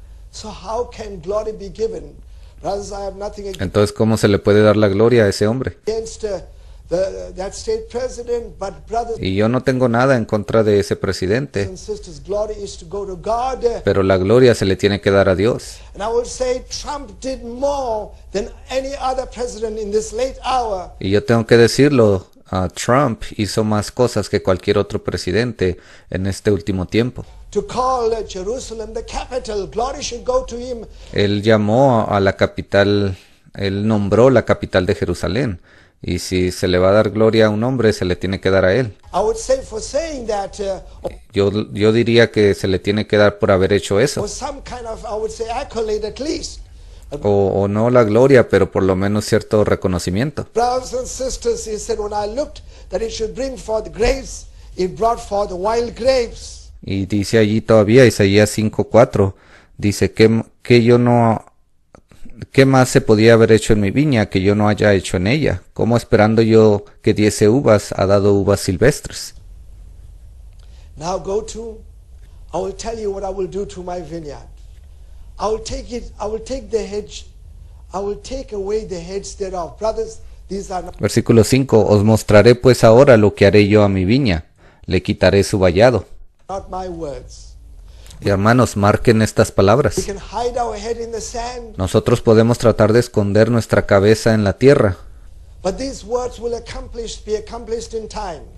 Entonces, ¿cómo se le puede dar la gloria a ese hombre? Uh, y yo no tengo nada en contra de ese presidente, uh, pero la gloria se le tiene que dar a Dios. Y yo tengo que decirlo, Trump hizo más cosas que cualquier otro presidente en este último tiempo. Uh, él llamó a la capital, él nombró la capital de Jerusalén. Y si se le va a dar gloria a un hombre, se le tiene que dar a él. Uh, yo, yo diría que se le tiene que dar por haber hecho eso o, no la gloria, pero por lo menos cierto reconocimiento. Y dice allí todavía, Isaías 5.4, dice que, yo no ¿Qué más se podía haber hecho en mi viña que yo no haya hecho en ella? ¿Cómo esperando yo que diese uvas ha dado uvas silvestres? Now go to, I will tell you what I will do to Versículo 5. Os mostraré pues ahora lo que haré yo a mi viña. Le quitaré su vallado. Y hermanos, marquen estas palabras. Nosotros podemos tratar de esconder nuestra cabeza en la tierra.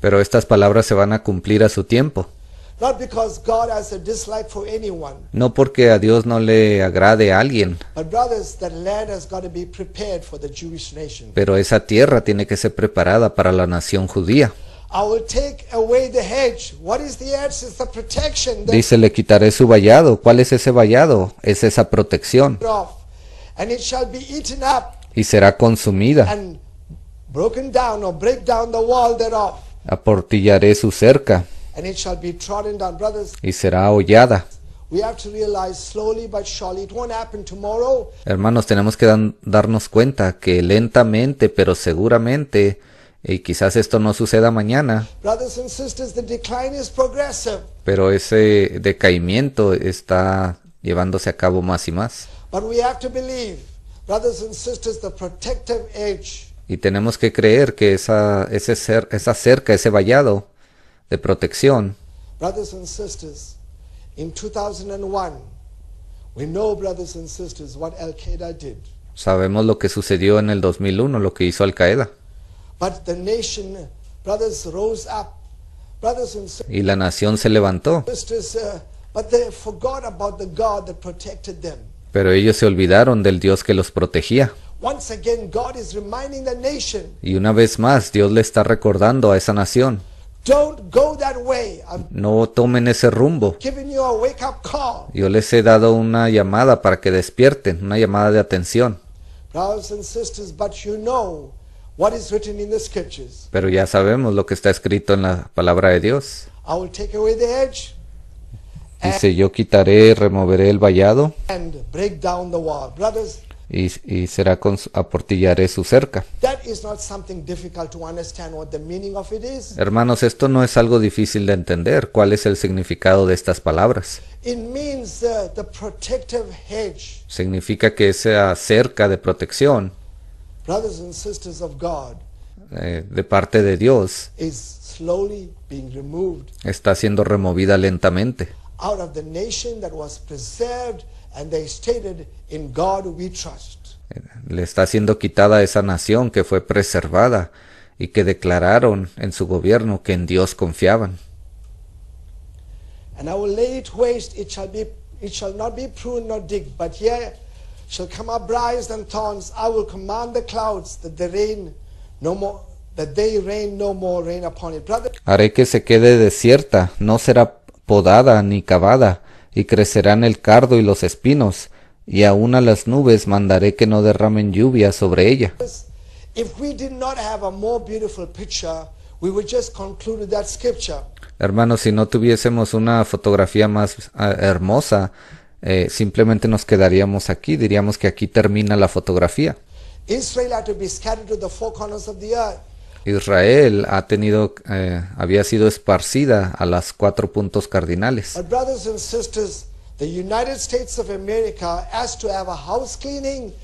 Pero estas palabras se van a cumplir a su tiempo. No porque a Dios no le agrade a alguien. Pero esa tierra tiene que ser preparada para la nación judía. Dice, le quitaré su vallado. ¿Cuál es ese vallado? Es esa protección. Y será consumida. Aportillaré su cerca y será hollada. Hermanos, tenemos que darnos cuenta que lentamente, pero seguramente, y quizás esto no suceda mañana, pero ese decaimiento está llevándose a cabo más y más. Y tenemos que creer que esa, esa cerca, ese vallado, de protección. Brothers and sisters, in 2001, we know, brothers and sisters, what Al Qaeda did. Sabemos lo que sucedió en el 2001, lo que hizo Al Qaeda. But the nation, brothers, rose up. Brothers and sisters, y la nación se levantó. Sisters, uh, but they forgot about the God that protected them. Pero ellos se olvidaron del Dios que los protegía. Once again, God is reminding the nation. Y una vez más, Dios le está recordando a esa nación. No tomen ese rumbo. Yo les he dado una llamada para que despierten, una llamada de atención. Pero ya sabemos lo que está escrito en la palabra de Dios. Dice, yo quitaré, removeré el vallado y, será con aportillaré su cerca. Hermanos, esto no es algo difícil de entender. ¿Cuál es el significado de estas palabras? Significa que esa ah, cerca de protección eh, de parte de Dios está siendo removida lentamente. And they stated, In God we trust. Le está siendo quitada esa nación que fue preservada y que declararon en su gobierno que en Dios confiaban. And I will lay it waste, it shall, be, it shall not be pruned nor digged, but here shall come up briars and thorns. I will command the clouds that the rain no more. That they rain no more rain upon it. Brother, Haré que se quede desierta, no será podada ni cavada, y crecerán el cardo y los espinos, y aun a las nubes mandaré que no derramen lluvia sobre ella. Hermanos, si no tuviésemos una fotografía más ah, hermosa, eh, simplemente nos quedaríamos aquí, diríamos que aquí termina la fotografía. Israel to be to the four corners of the Israel ha tenido, eh, había sido esparcida a las cuatro puntos cardinales.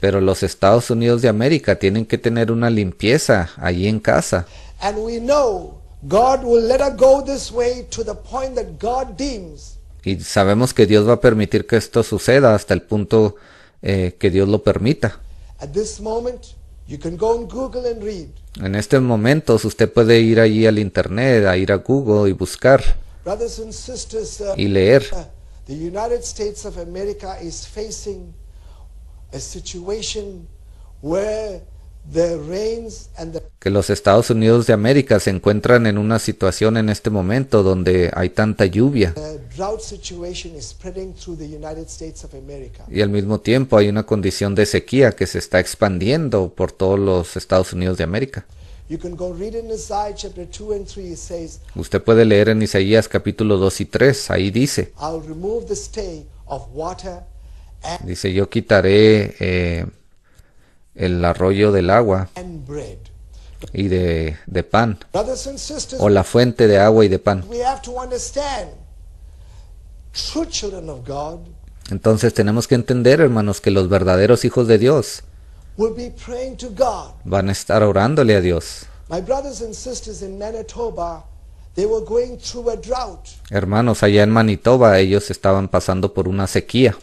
Pero los Estados Unidos de América tienen que tener una limpieza allí en casa. Y sabemos que Dios va a permitir que esto suceda hasta el punto eh, que Dios lo permita. this moment, you can go Google and en estos momentos usted puede ir allí al internet, a ir a Google y buscar uh, y leer. Uh, America is facing a situation where que los Estados Unidos de América se encuentran en una situación en este momento donde hay tanta lluvia y al mismo tiempo hay una condición de sequía que se está expandiendo por todos los Estados Unidos de América. Usted puede leer en Isaías capítulo 2 y 3, ahí dice, dice yo quitaré eh, el arroyo del agua y de, de, pan, o la fuente de agua y de pan. Entonces tenemos que entender, hermanos, que los verdaderos hijos de Dios van a estar orándole a Dios. Hermanos, allá en Manitoba ellos estaban pasando por una sequía.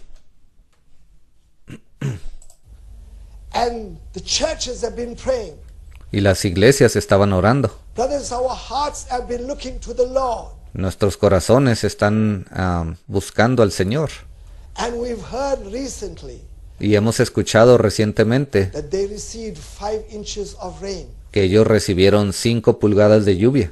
Y las iglesias estaban orando. Nuestros corazones están ah, buscando al Señor. Y hemos escuchado recientemente que ellos recibieron cinco pulgadas de lluvia.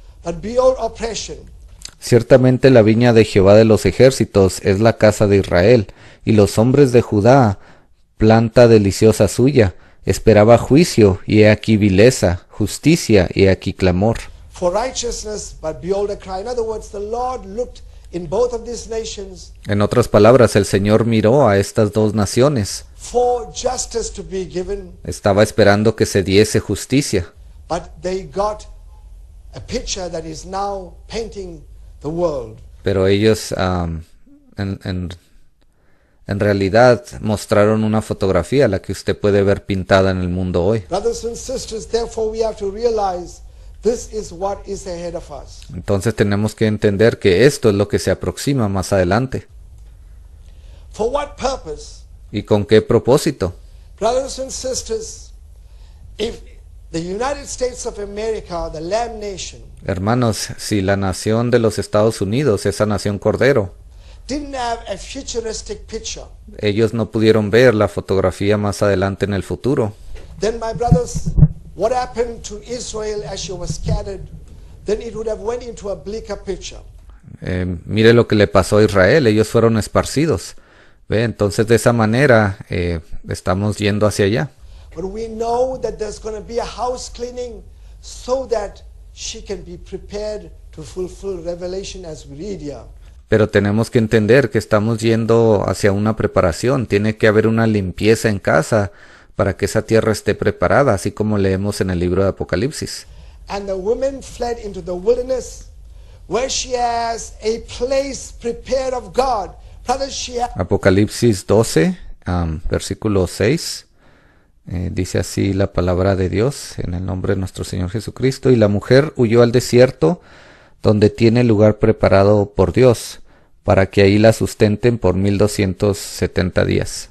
Ciertamente la viña de Jehová de los ejércitos es la casa de Israel, y los hombres de Judá, planta deliciosa suya, esperaba juicio, y he aquí vileza, justicia, y he aquí clamor. En otras palabras, el Señor miró a estas dos naciones. Estaba esperando que se diese justicia. But they got pero ellos en, en, realidad mostraron una fotografía, la que usted puede ver pintada en el mundo hoy. Entonces tenemos que entender que esto es lo que se aproxima más adelante. ¿Y con qué propósito? Hermanos, si la nación de los Estados Unidos, esa nación cordero, ellos no pudieron ver la fotografía más adelante en el futuro. mire lo que le pasó a Israel, ellos fueron esparcidos. ¿Ve? Entonces de esa manera eh, estamos yendo hacia allá. But we know that there's going to be a house cleaning so that she can be prepared to fulfill Revelation as we read here. Pero tenemos que entender que estamos yendo hacia una preparación. Tiene que haber una limpieza en casa para que esa tierra esté preparada, así como leemos en el libro de Apocalipsis. And the woman fled into the wilderness, where she has a place prepared of God. Brother, she Apocalipsis 12, um, versículo 6. Eh, dice así la palabra de Dios en el nombre de nuestro Señor Jesucristo. Y la mujer huyó al desierto donde tiene lugar preparado por Dios para que ahí la sustenten por 1270 días.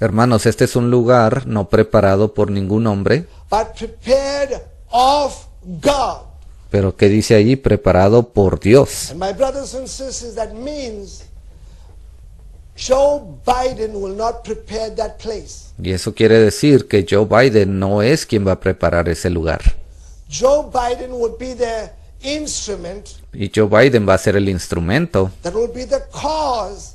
Hermanos, este es un lugar no preparado por ningún hombre, pero qué dice allí preparado por Dios. Y eso quiere decir que Joe Biden no es quien va a preparar ese lugar. Joe Biden would be the instrument y Joe Biden va a ser el instrumento that will be the cause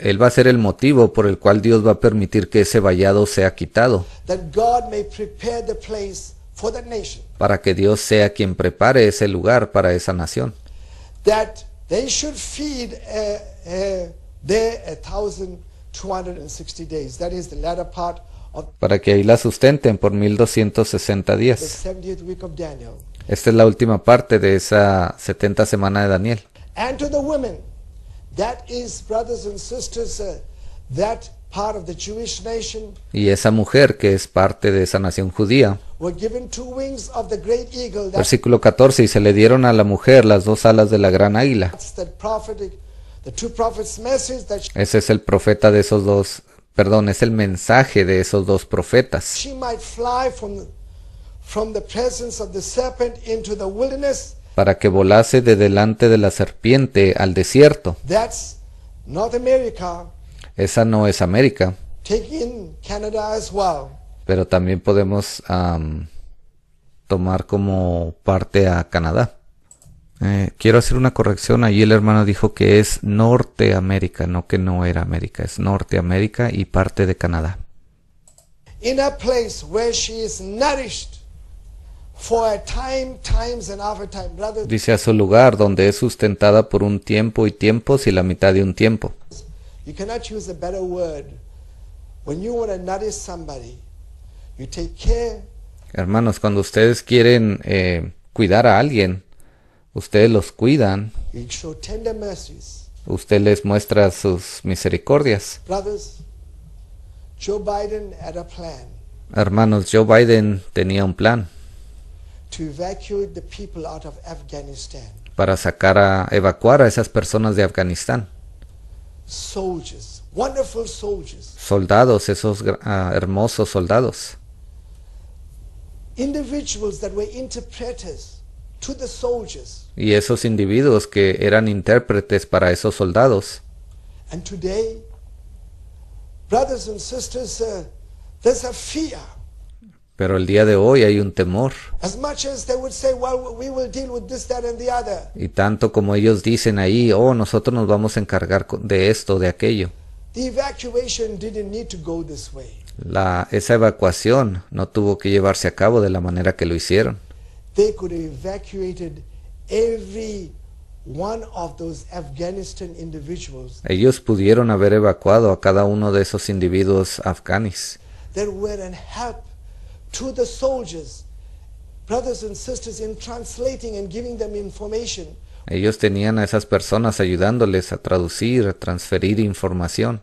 él va a ser el motivo por el cual Dios va a permitir que ese vallado sea quitado. That God may prepare the place for the nation. Para que Dios sea quien prepare ese lugar para esa nación that they should feed uh, uh, there 1,260 days. That is the latter part of Para que ahí la sustenten por 1,260 días. The 70th week of Daniel. Esta es la última parte de esa 70 semana de Daniel. And to the women, that is, brothers and sisters, uh, that y esa mujer que es parte de esa nación judía. Versículo 14, y se le dieron a la mujer las dos alas de la gran águila. Ese es el profeta de esos dos, perdón, es el mensaje de esos dos profetas. Para que volase de delante de la serpiente al desierto. Esa no es América. Pero también podemos tomar como parte a Canadá. Eh, quiero hacer una corrección. Allí el hermano dijo que es Norteamérica, no que no era América. Es Norteamérica y parte de Canadá. Dice a su lugar donde es sustentada por un tiempo y tiempos y la mitad de un tiempo. Hermanos, cuando ustedes quieren eh, cuidar a alguien, ustedes los cuidan. Usted les muestra sus misericordias. Hermanos, Joe Biden tenía un plan. Para sacar a evacuar a esas personas de Afganistán soldiers, wonderful soldiers. soldados, esos uh, hermosos soldados. Individuals that were interpreters to the soldiers. Y esos individuos que eran intérpretes para esos soldados. And today, brothers and sisters, uh, there's a fear. Pero el día de hoy hay un temor. Y tanto como ellos dicen ahí, oh, nosotros nos vamos a encargar de esto, de aquello. La, esa evacuación no tuvo que llevarse a cabo de la manera que lo hicieron. Ellos pudieron haber evacuado a cada uno de esos individuos afganis to the soldiers, brothers and sisters, in translating and giving them information. Ellos tenían a esas personas ayudándoles a traducir, a transferir información.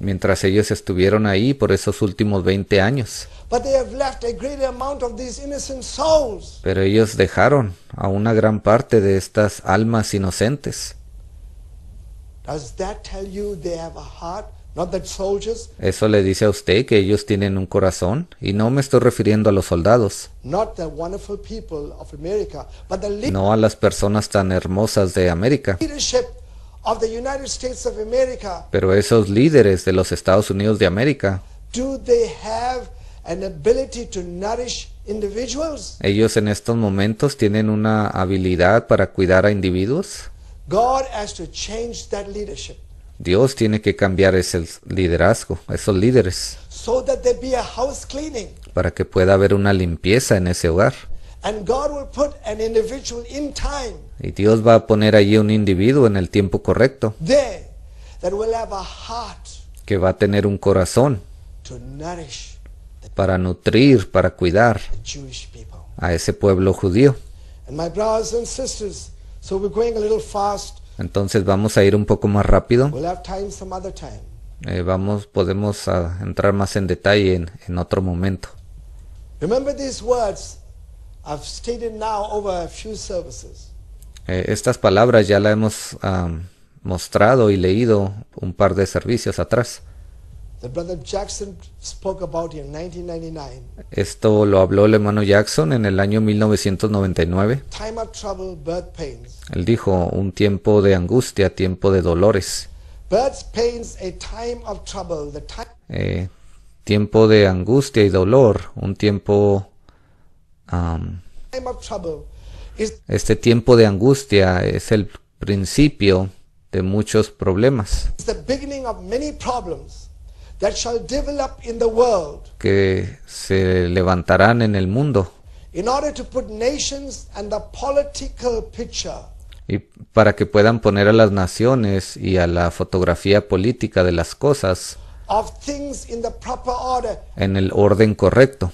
Mientras ellos estuvieron ahí por esos últimos 20 años. Pero ellos dejaron a una gran parte de estas almas inocentes. Does that tell you they have a heart eso le dice a usted que ellos tienen un corazón y no me estoy refiriendo a los soldados. No a las personas tan hermosas de América. Pero esos líderes de los Estados Unidos de América. Ellos en estos momentos tienen una habilidad para cuidar a individuos. God has to change that leadership. Dios tiene que cambiar ese liderazgo, esos líderes, para que pueda haber una limpieza en ese hogar. Y Dios va a poner allí un individuo en el tiempo correcto. que va a tener un corazón para nutrir, para cuidar a ese pueblo judío. Entonces vamos a ir un poco más rápido. Eh, vamos, podemos a ah, entrar más en detalle en, en otro momento. Eh, estas palabras ya las hemos ah, mostrado y leído un par de servicios atrás. Esto lo habló el hermano Jackson en el año 1999. Él dijo, un tiempo de angustia, tiempo de dolores. Eh, tiempo de angustia y dolor, un tiempo... este tiempo de angustia es el principio de muchos problemas que se levantarán en el mundo in order to put nations and the political picture y para que puedan poner a las naciones y a la fotografía política de las cosas en el orden correcto.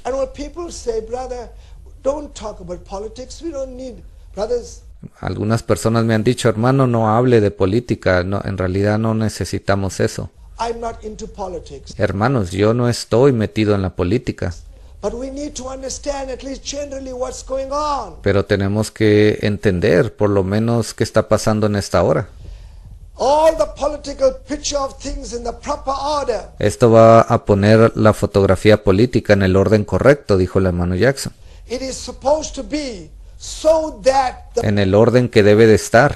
Algunas personas me han dicho, hermano, no hable de política, no, en realidad no necesitamos eso. Hermanos, yo no estoy metido en la política. Pero tenemos que entender por lo menos qué está pasando en esta hora. Esto va a poner la fotografía política en el orden correcto, dijo el hermano Jackson. It is supposed en el orden que debe de estar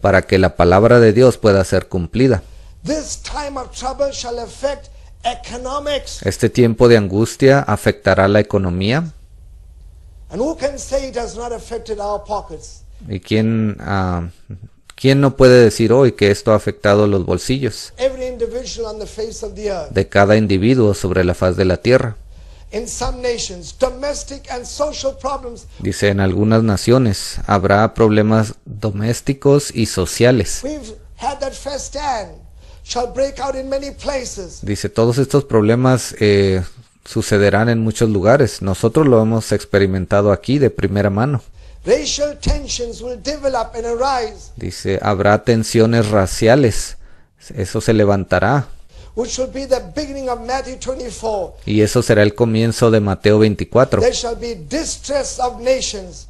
para que la palabra de Dios pueda ser cumplida. Este tiempo de angustia afectará la economía. ¿Y ah, quién, no puede decir hoy que esto ha afectado los bolsillos de cada individuo sobre la faz de la tierra? Dice, en algunas naciones habrá problemas domésticos y sociales. Dice, todos estos problemas eh, sucederán en muchos lugares. Nosotros lo hemos experimentado aquí de primera mano. Dice, habrá tensiones raciales. Eso se levantará. Y eso será el comienzo de Mateo 24.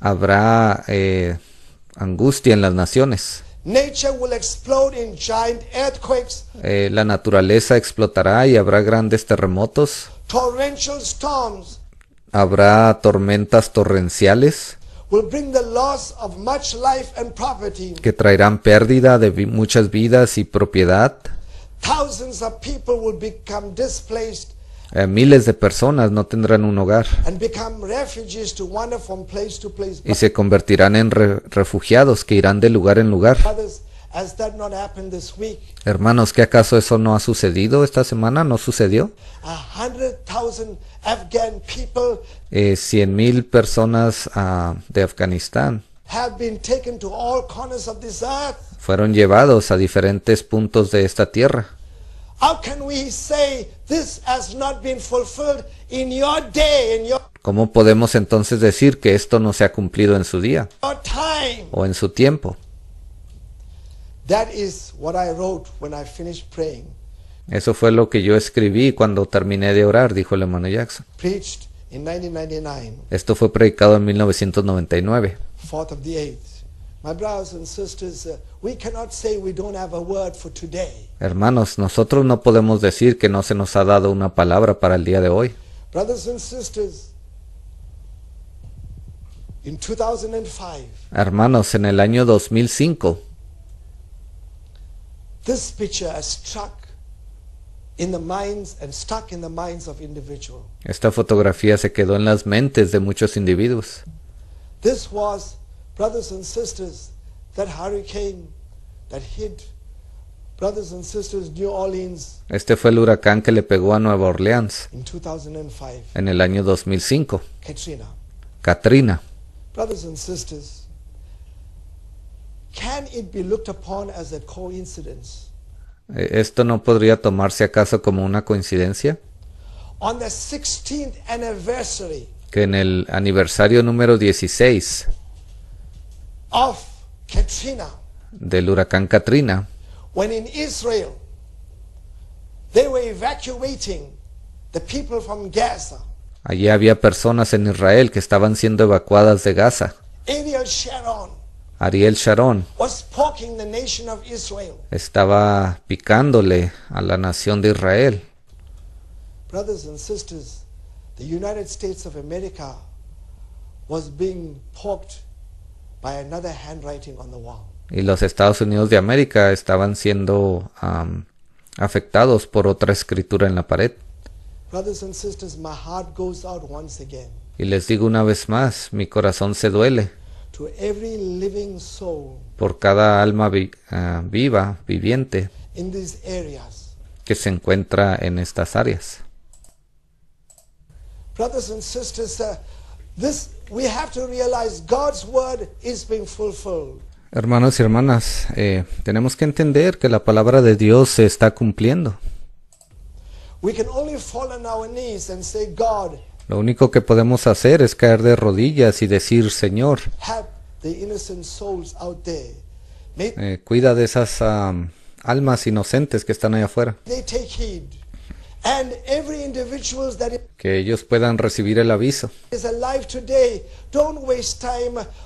Habrá eh, angustia en las naciones. Eh, la naturaleza explotará y habrá grandes terremotos. Habrá tormentas torrenciales que traerán pérdida de muchas vidas y propiedad. Eh, miles de personas no tendrán un hogar y se convertirán en refugiados que irán de lugar en lugar. Hermanos, ¿qué acaso eso no ha sucedido esta semana? ¿No sucedió? Eh, cien mil personas uh, de Afganistán fueron llevados a diferentes puntos de esta tierra. ¿Cómo podemos entonces decir que esto no se ha cumplido en su día o en su tiempo? Eso fue lo que yo escribí cuando terminé de orar, dijo el hermano Jackson. Esto fue predicado en 1999. Hermanos, nosotros no podemos decir que no se nos ha dado una palabra para el día de hoy. Hermanos, en el año 2005, esta fotografía se quedó en las mentes de muchos individuos. Brothers and sisters, that hurricane that hit brothers and sisters New Orleans. Este fue el huracán que le pegó a Nueva Orleans in 2005. en el año 2005. Katrina. Katrina. Brothers and sisters, can it be looked upon as a coincidence? Eh, ¿Esto no podría tomarse acaso como una coincidencia? On the 16th anniversary, que en el aniversario número 16 of del huracán Katrina, when in Israel they were evacuating the people from Gaza, allí había personas en Israel que estaban siendo evacuadas de Gaza. Ariel Sharon estaba picándole a la nación de Israel. Brothers and sisters, the United States of America was being poked y los Estados Unidos de América estaban siendo um, afectados por otra escritura en la pared. Y les digo una vez más, mi corazón se duele. por cada alma ah, viva, viviente, que se encuentra en estas áreas. and sisters, uh, Hermanos y hermanas, eh, tenemos que entender que la palabra de Dios se está cumpliendo. Lo único que podemos hacer es caer de rodillas y decir, Señor, eh, cuida de esas almas inocentes que están allá afuera que ellos puedan recibir el aviso.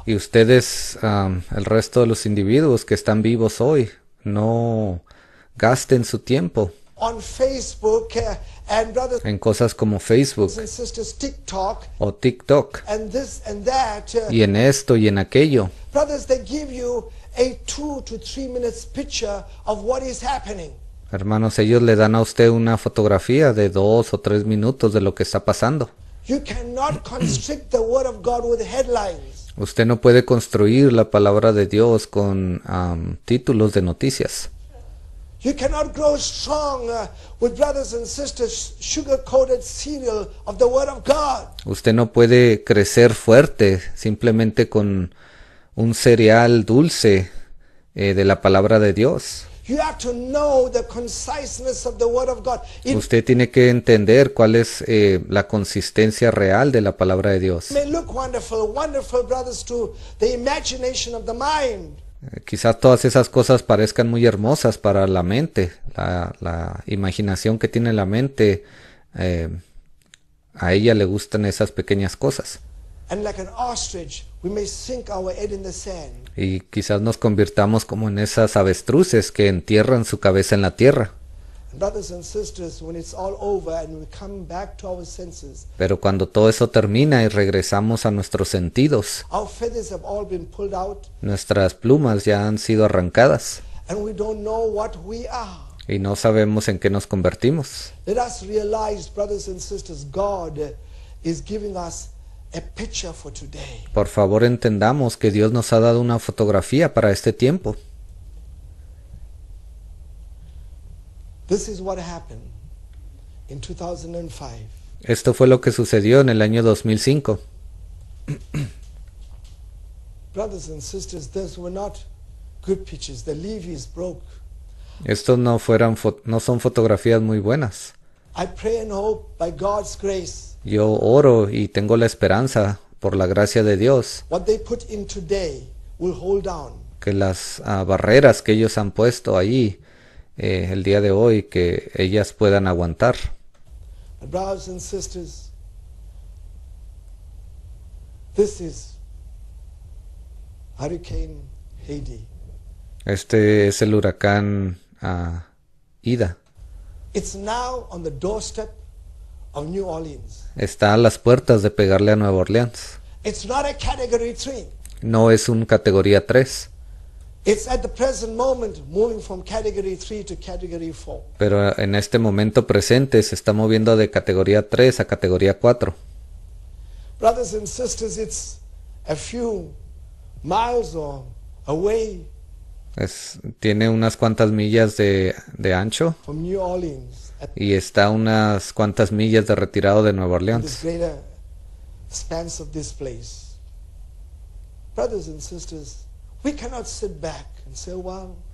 Y ustedes, el resto de los individuos que están vivos hoy, no gasten su tiempo eh, en cosas como Facebook o TikTok eh, y en esto y en aquello. Hermanos, ellos le dan a usted una fotografía de dos o tres minutos de lo que está pasando. usted no puede construir la palabra de Dios con um, títulos de noticias. Usted no puede crecer fuerte simplemente con un cereal dulce eh, de la palabra de Dios. Usted tiene que entender cuál es eh, la consistencia real de la palabra de Dios. Quizás todas esas cosas parezcan muy hermosas para la mente, la, imaginación que tiene la mente. Eh, a ella le gustan esas pequeñas cosas. Y quizás nos convirtamos como en esas avestruces que entierran su cabeza en la tierra. Pero cuando todo eso termina y regresamos a nuestros sentidos, nuestras plumas ya han sido arrancadas y no sabemos en qué nos convertimos. brothers and sisters, God is giving por favor entendamos que Dios nos ha dado una fotografía para este tiempo. Esto fue lo que sucedió en el año 2005. Estos no no son fotografías muy buenas. I pray by yo oro y tengo la esperanza por la gracia de Dios que las ah, barreras que ellos han puesto ahí eh, el día de hoy, que ellas puedan aguantar. Este es el huracán ah, Ida. It's now on the doorstep Está a las puertas de pegarle a Nueva Orleans. No es un categoría 3. Pero en este momento presente se está moviendo de categoría 3 a categoría 4. Es, tiene unas cuantas millas de, ancho y está a unas cuantas millas de retirado de Nueva Orleans.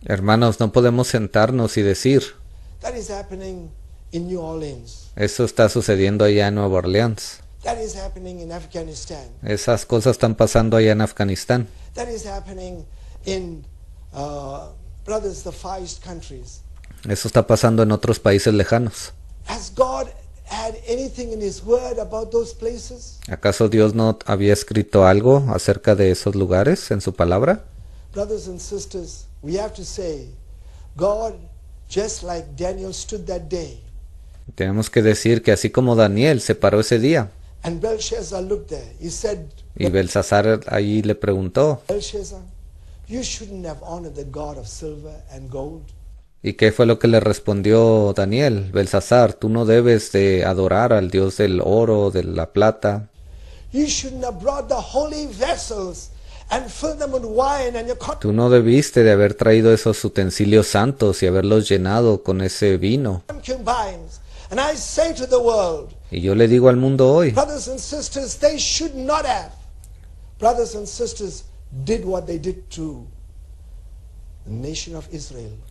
Hermanos, no podemos sentarnos y decir, eso está sucediendo allá en Nueva Orleans. Esas cosas están pasando allá en Afganistán. That is happening in, uh, brothers, the countries. Eso está pasando en otros países lejanos. ¿Acaso Dios no había escrito algo acerca de esos lugares en su palabra? Tenemos que decir que así como Daniel se paró ese día. y Belshazzar y ahí le preguntó. have honored the God of silver and gold. ¿Y qué fue lo que le respondió Daniel? Belsasar, tú no debes de adorar al dios del oro, de la plata. Tú no debiste de haber traído esos utensilios santos y haberlos llenado con ese vino. Y yo le digo al mundo hoy, brothers and sisters, did what they did to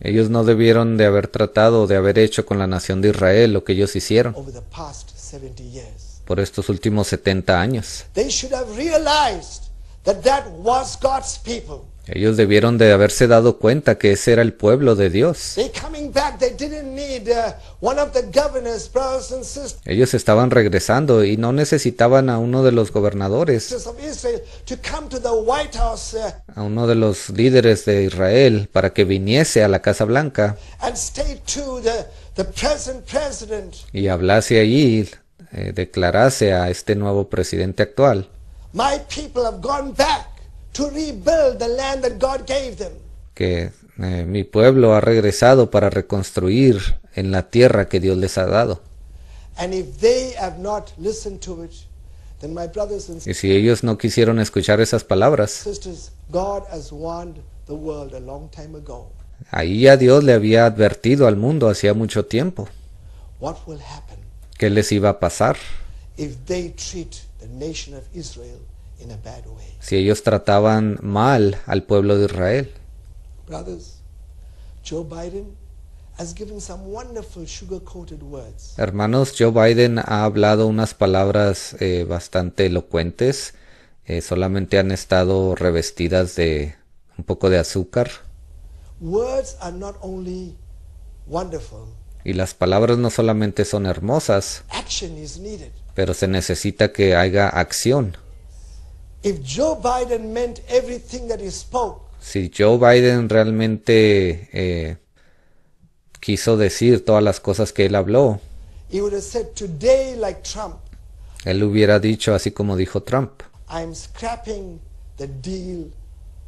ellos no debieron de haber tratado de haber hecho con la nación de Israel lo que ellos hicieron por estos últimos 70 años. Ellos debieron de haberse dado cuenta que ese era el pueblo de Dios. Uh, Ellos estaban regresando y no necesitaban a uno de los gobernadores, uh, a uno de los líderes de Israel para que viniese a la Casa Blanca y hablase allí, eh, declarase a este nuevo presidente actual. My people have gone que eh, mi pueblo ha regresado para reconstruir en la tierra que Dios les ha dado. y si ellos no quisieron escuchar esas palabras, a Ahí ya Dios le había advertido al mundo hacía mucho tiempo. ¿Qué les iba a pasar? If they treat the nation of Israel si ellos trataban mal al pueblo de Israel. Hermanos, Joe Biden ha hablado unas palabras eh, bastante elocuentes, eh, solamente han estado revestidas de un poco de azúcar. Y las palabras no solamente son hermosas, pero se necesita que haya acción. If Joe Biden meant everything that he spoke, si Joe Biden realmente eh, quiso decir todas las cosas que él habló, he would have said, Today, like Trump, él hubiera dicho así como dijo Trump. I'm scrapping the deal,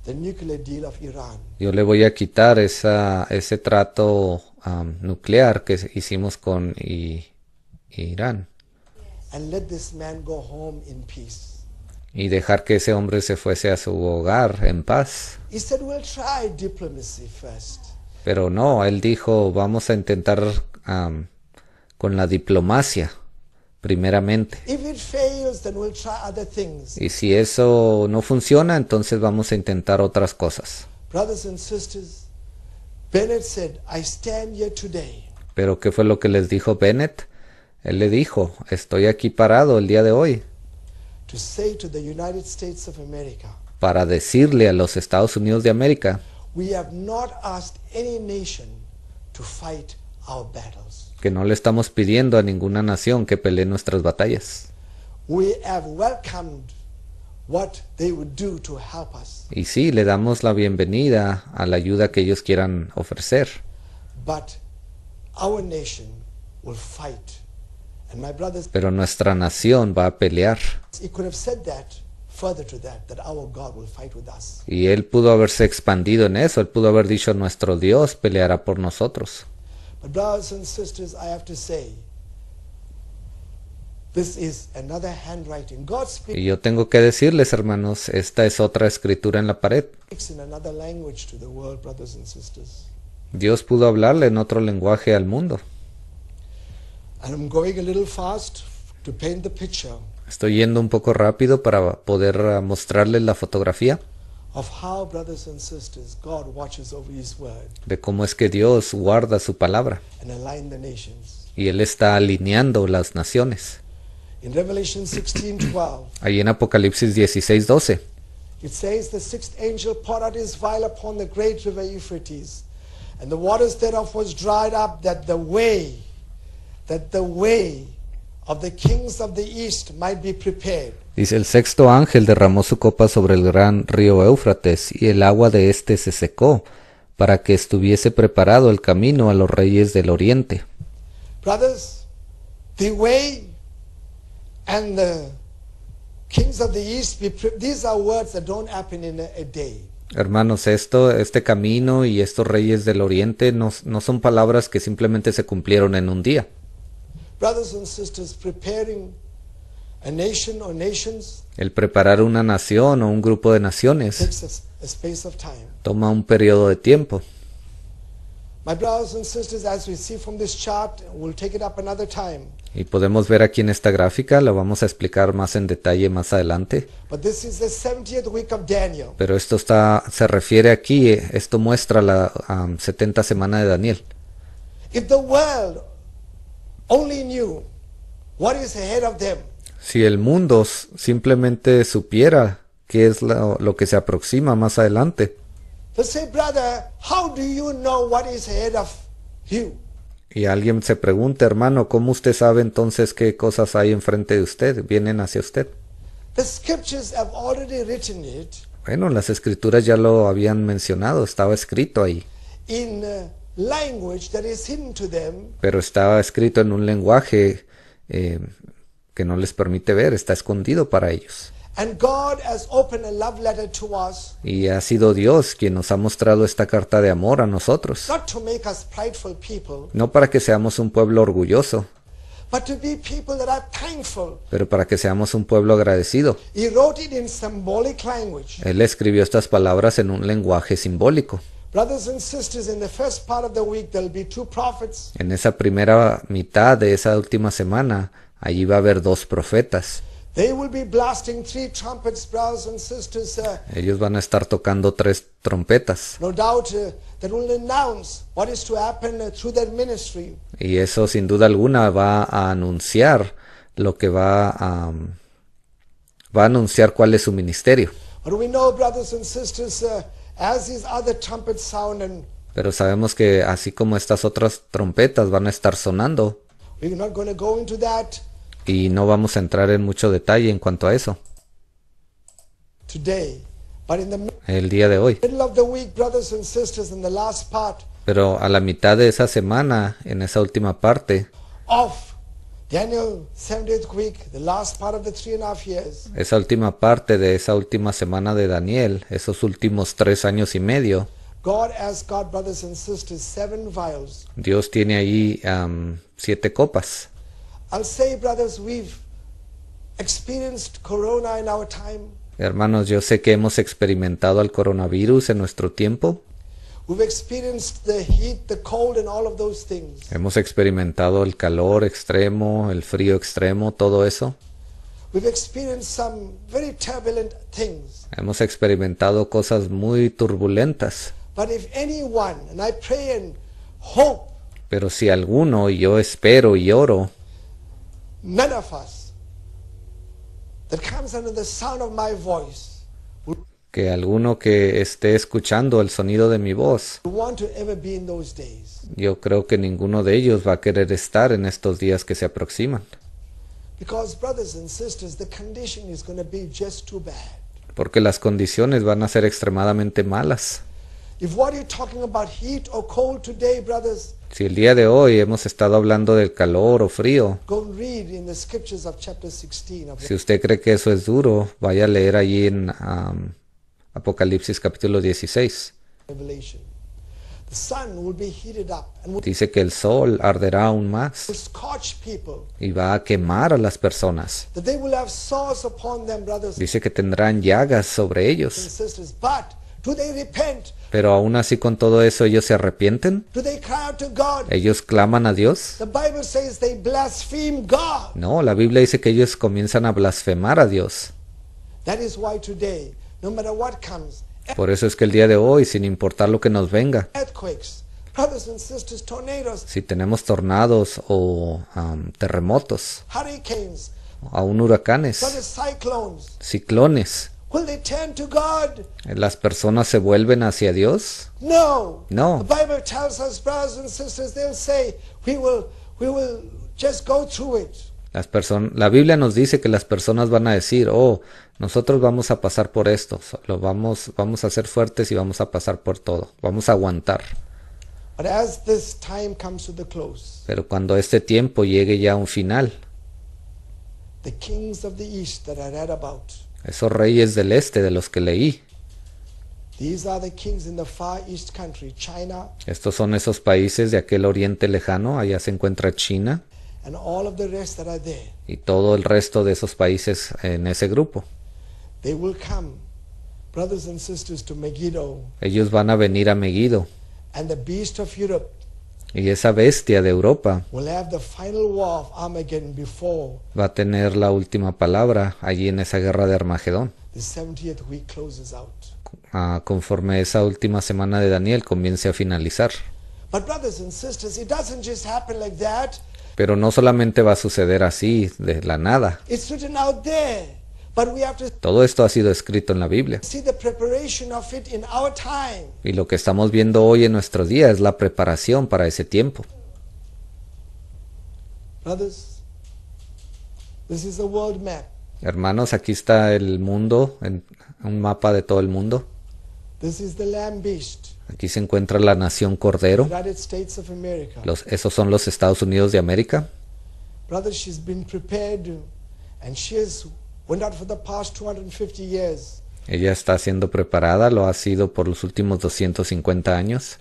the nuclear deal of Iran. Yo le voy a quitar esa, ese trato um, nuclear que hicimos con I, Irán. And let this man go home in peace y dejar que ese hombre se fuese a su hogar en paz. Pero no, él dijo, vamos a intentar con la diplomacia, primeramente. Y si eso no funciona, entonces vamos a intentar otras cosas. Pero ¿qué fue lo que les dijo Bennett? Él le dijo, estoy aquí parado el día de hoy para decirle a los Estados Unidos de América que no le estamos pidiendo a ninguna nación que pelee nuestras batallas. Y sí, le damos la bienvenida a la ayuda que ellos quieran ofrecer. But our nation will fight pero nuestra nación va a pelear. Y él pudo haberse expandido en eso, él pudo haber dicho, nuestro Dios peleará por nosotros. Y yo tengo que decirles, hermanos, esta es otra escritura en la pared. Dios pudo hablarle en otro lenguaje al mundo. Estoy yendo un poco rápido para poder ah, mostrarles la fotografía de cómo es que Dios guarda su palabra y Él está alineando las naciones. Ahí en Apocalipsis 16, 12. It says the sixth angel poured out his vial upon the great river Euphrates, and the waters thereof was dried up, that the way Dice el sexto ángel derramó su copa sobre el gran río Éufrates y el agua de éste se secó para que estuviese preparado el camino a los reyes del oriente. the way and kings of the east, these are words that don't happen in a day. Hermanos, esto, este camino y estos reyes del oriente no son palabras que simplemente se cumplieron en un día el preparar una nación o un grupo de naciones toma un periodo de tiempo. Y podemos ver aquí en esta gráfica, la vamos a explicar más en detalle más adelante. Pero esto está, se refiere aquí, eh, esto muestra la 70 semana de Daniel. Si el mundo simplemente supiera qué es lo, que se aproxima más adelante. Y alguien se pregunta, hermano, ¿cómo usted sabe entonces qué cosas hay enfrente de usted? Vienen hacia usted. Bueno, las escrituras ya lo habían mencionado, estaba escrito ahí. Uh, pero estaba escrito en un lenguaje eh, que no les permite ver, está escondido para ellos. Y ha sido Dios quien nos ha mostrado esta carta de amor a nosotros. No para que seamos un pueblo orgulloso, pero para que seamos un pueblo agradecido. Él escribió estas palabras en un lenguaje simbólico. En esa primera mitad de esa última semana, allí va a haber dos profetas. Ellos van a estar tocando tres trompetas. Y eso sin duda alguna va a anunciar lo que va a um, va a anunciar cuál es su ministerio. Uh, pero sabemos que así como estas otras trompetas van a estar sonando, y no vamos a entrar en mucho detalle en cuanto a eso. El día de hoy. Pero a la mitad de esa semana, en esa última parte, esa última parte de esa última semana de Daniel, esos últimos tres años y medio, Dios tiene ahí um, siete copas. Hermanos, yo sé que hemos experimentado el coronavirus en nuestro tiempo. Hemos experimentado el calor extremo, el frío extremo, todo eso. Hemos experimentado cosas muy turbulentas. Pero si alguno, y yo espero y oro, Ninguno de nosotros that comes under the sound of my voice que alguno que esté escuchando el sonido de mi voz, yo creo que ninguno de ellos va a querer estar en estos días que se aproximan. Porque las condiciones van a ser extremadamente malas. Si el día de hoy hemos estado hablando del calor o frío, si usted cree que eso es duro, vaya a leer allí en um, Apocalipsis capítulo 16. Dice que el sol arderá aún más y va a quemar a las personas. Dice que tendrán llagas sobre ellos. Pero aún así con todo eso ellos se arrepienten. Ellos claman a Dios. No, la Biblia dice que ellos comienzan a blasfemar a Dios. Por eso es que el día de hoy, sin importar lo que nos venga, si tenemos tornados o um, terremotos, aún huracanes, ciclones, ¿Las personas se vuelven hacia Dios? No. No la Biblia nos dice que las personas van a decir, oh, nosotros vamos a pasar por esto, lo vamos, vamos a ser fuertes y vamos a pasar por todo, vamos a aguantar. Pero cuando este tiempo llegue ya a un final, esos reyes del este de los que leí, Estos son esos países de aquel oriente lejano, allá se encuentra China y todo el resto de esos países en ese grupo. Ellos van a venir a Megiddo. y esa bestia de Europa va a tener la última palabra allí en esa guerra de Armagedón. Ah, conforme esa última semana de Daniel comience a finalizar. Pero no solamente va a suceder así de la nada. Todo esto ha sido escrito en la Biblia. Y lo que estamos viendo hoy en nuestro día es la preparación para ese tiempo. Hermanos, aquí está el mundo, un mapa de todo el mundo. Aquí se encuentra la nación Cordero. esos son los Estados Unidos de América. Ella está siendo preparada, lo ha sido por los últimos 250 años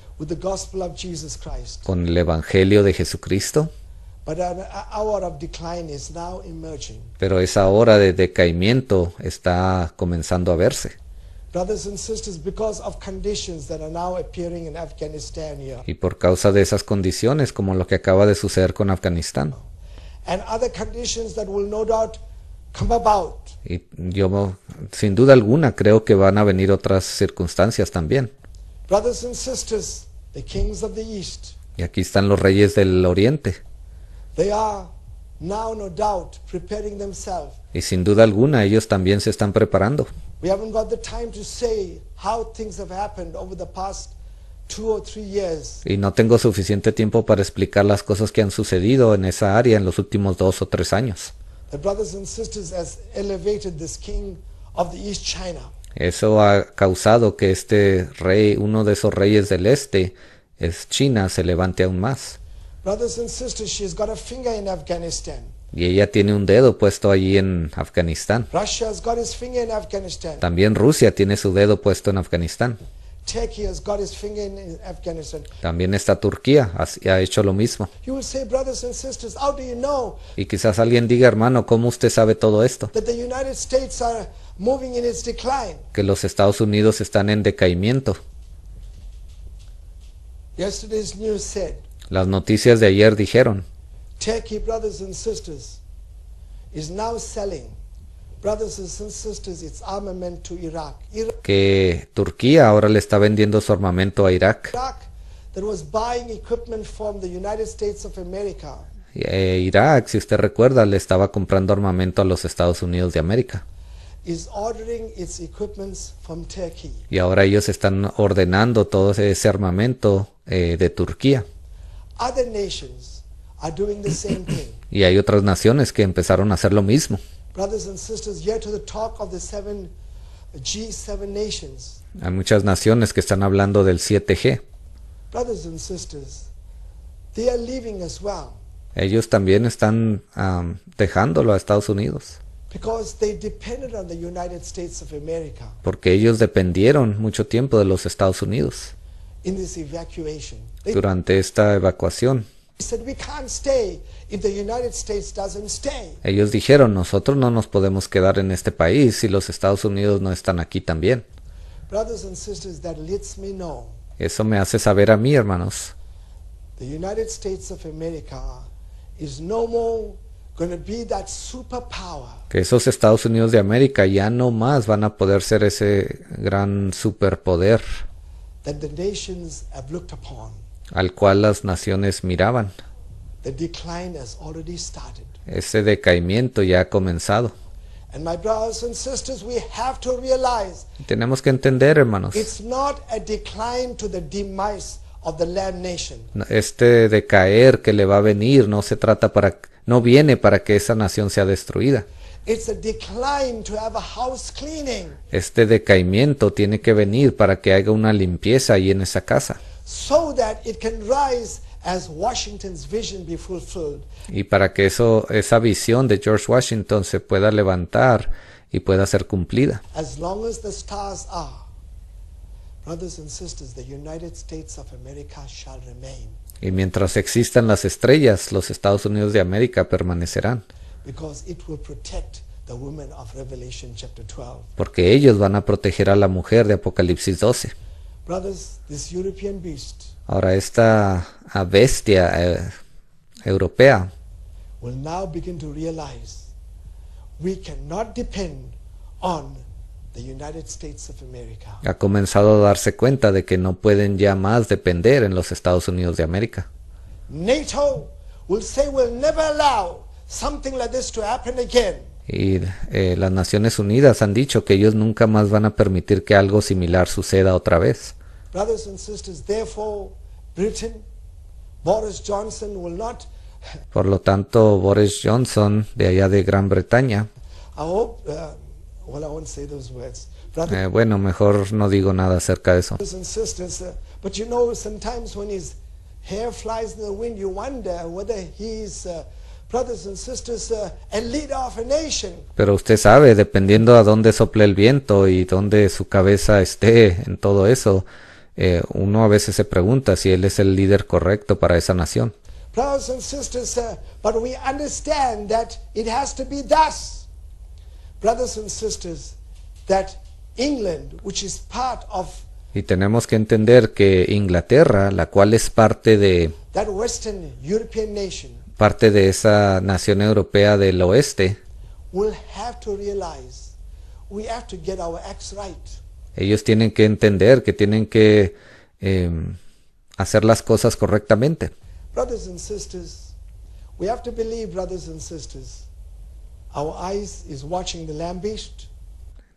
con el Evangelio de Jesucristo. Pero esa hora de decaimiento está comenzando a verse. Y por causa de esas condiciones, como lo que acaba de suceder con Afganistán. Y yo, sin duda alguna, creo que van a venir otras circunstancias también. Y aquí están los reyes del oriente. Y sin duda alguna ellos también se están preparando y no tengo suficiente tiempo para explicar las cosas que han sucedido en esa área en los últimos dos o tres años. Eso ha causado que este rey, uno de esos reyes del este, es China, se levante aún más. Y ella tiene un dedo puesto allí en Afganistán. También Rusia tiene su dedo puesto en Afganistán. También está Turquía, ha hecho lo mismo. Y quizás alguien diga, hermano, ¿cómo usted sabe todo esto? Que los Estados Unidos están en decaimiento. Las noticias de ayer dijeron Turkey, brothers and sisters, is now selling, brothers and sisters, its armament to Iraq. Que Turquía ahora le está vendiendo su armamento a Irak. Iraq that was buying equipment from the United States of America. Eh, Irak, si usted recuerda, le estaba comprando armamento a los Estados Unidos de América. Is ordering its equipments from Turkey. Y ahora ellos están ordenando todo ese armamento eh, de Turquía. Other nations Y hay otras naciones que empezaron a hacer lo mismo. Hay muchas naciones que están hablando del 7G. Ellos también están dejándolo a Estados Unidos. Porque ellos dependieron mucho tiempo de los Estados Unidos durante esta evacuación. Ellos dijeron, nosotros no nos podemos quedar en este país si los Estados Unidos no están aquí también. Eso me hace saber a mí, hermanos. Que esos Estados Unidos de América ya no más van a poder ser ese gran superpoder al cual las naciones miraban. Ese decaimiento ya ha comenzado. Tenemos que entender, hermanos. Este decaer que le va a venir no se trata para no viene para que esa nación sea destruida. Este decaimiento tiene que venir para que haga una limpieza ahí en esa casa. Y para que eso, esa visión de George Washington se pueda levantar y pueda ser cumplida. Y mientras existan las estrellas, los Estados Unidos de América permanecerán. Porque ellos van a proteger a la mujer de Apocalipsis 12. Ahora esta bestia europea Ha comenzado a darse cuenta de que no pueden ya más depender en los Estados Unidos de América. Y las Naciones Unidas han dicho que ellos nunca más van a permitir que algo similar suceda otra vez. Brothers and sisters, therefore, Britain, Boris Johnson will not por lo tanto, Boris Johnson, de allá de Gran Bretaña, hope, uh, well, Brother, eh, bueno, mejor no digo nada acerca de eso. Sisters, uh, but you know, sometimes when his hair flies in the wind, you wonder whether he's uh, brothers and sisters uh, a leader of a nation. Pero usted sabe, dependiendo a dónde sople el viento y dónde su cabeza esté en todo eso, eh, uno a veces se pregunta si él es el líder correcto para esa nación. y tenemos que entender que Inglaterra, la cual es parte de parte de esa nación europea del oeste, have to realize we have to get our acts right. Ellos tienen que entender que tienen que em, hacer las cosas correctamente. Brothers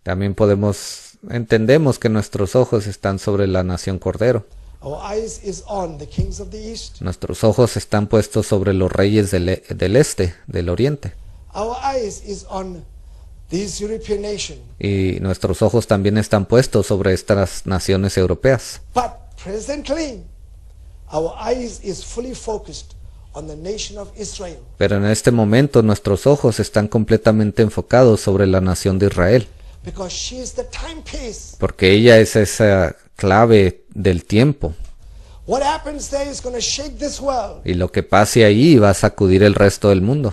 También podemos entendemos que nuestros ojos están sobre la nación cordero. Nuestros ojos están puestos sobre los reyes del, e, este, del oriente. Y nuestros ojos también están puestos sobre estas naciones europeas. Pero en este momento nuestros ojos están completamente enfocados sobre la nación de Israel. Porque ella es esa clave del tiempo. Y lo que pase ahí va a sacudir el resto del mundo.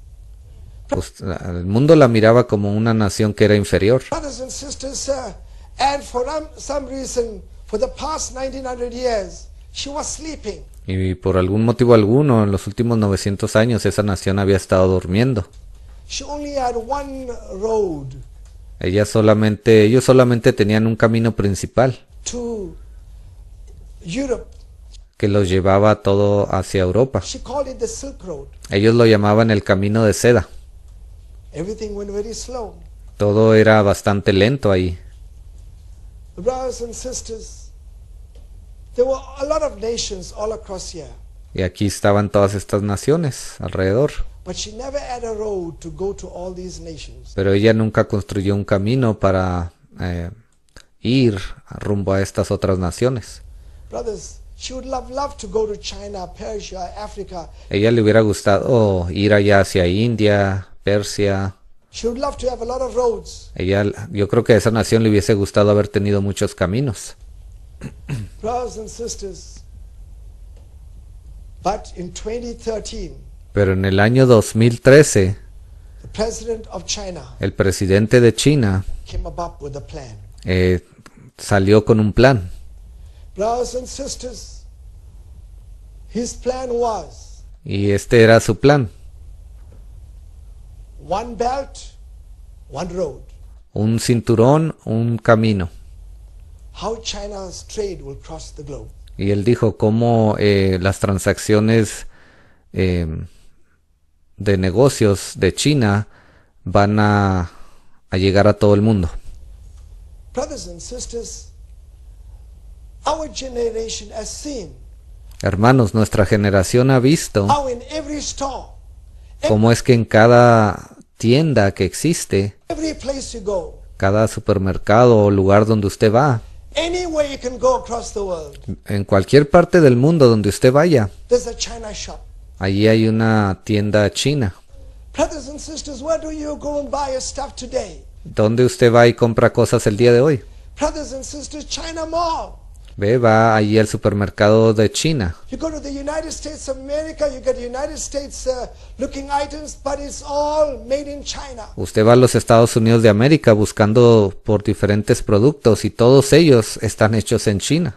Pues, el mundo la miraba como una nación que era inferior. Y por algún motivo alguno, en los últimos 900 años, esa nación había estado durmiendo. Ella solamente, ellos solamente tenían un camino principal que los llevaba todo hacia Europa. Ellos lo llamaban el camino de seda. Todo era bastante lento ahí. Y aquí estaban todas estas naciones alrededor. Pero ella nunca construyó un camino para eh, ir rumbo a estas otras naciones. Ella le hubiera gustado ir allá hacia India, Persia. yo creo que a esa nación le hubiese gustado haber tenido muchos caminos. Pero en el año 2013, el presidente de China eh, salió con un plan. y este era su plan. Un cinturón, un camino. Y él dijo cómo eh, las transacciones eh, de negocios de China van a, llegar a todo el mundo. Hermanos, nuestra generación ha visto cómo es que en cada tienda que existe, cada supermercado o lugar donde usted va, en cualquier parte del mundo donde usted vaya, allí hay una tienda china. ¿Dónde usted va y compra cosas el día de hoy? Ve, va allí al supermercado de China. Usted va a los Estados Unidos de América buscando por diferentes productos y todos ellos están hechos en China.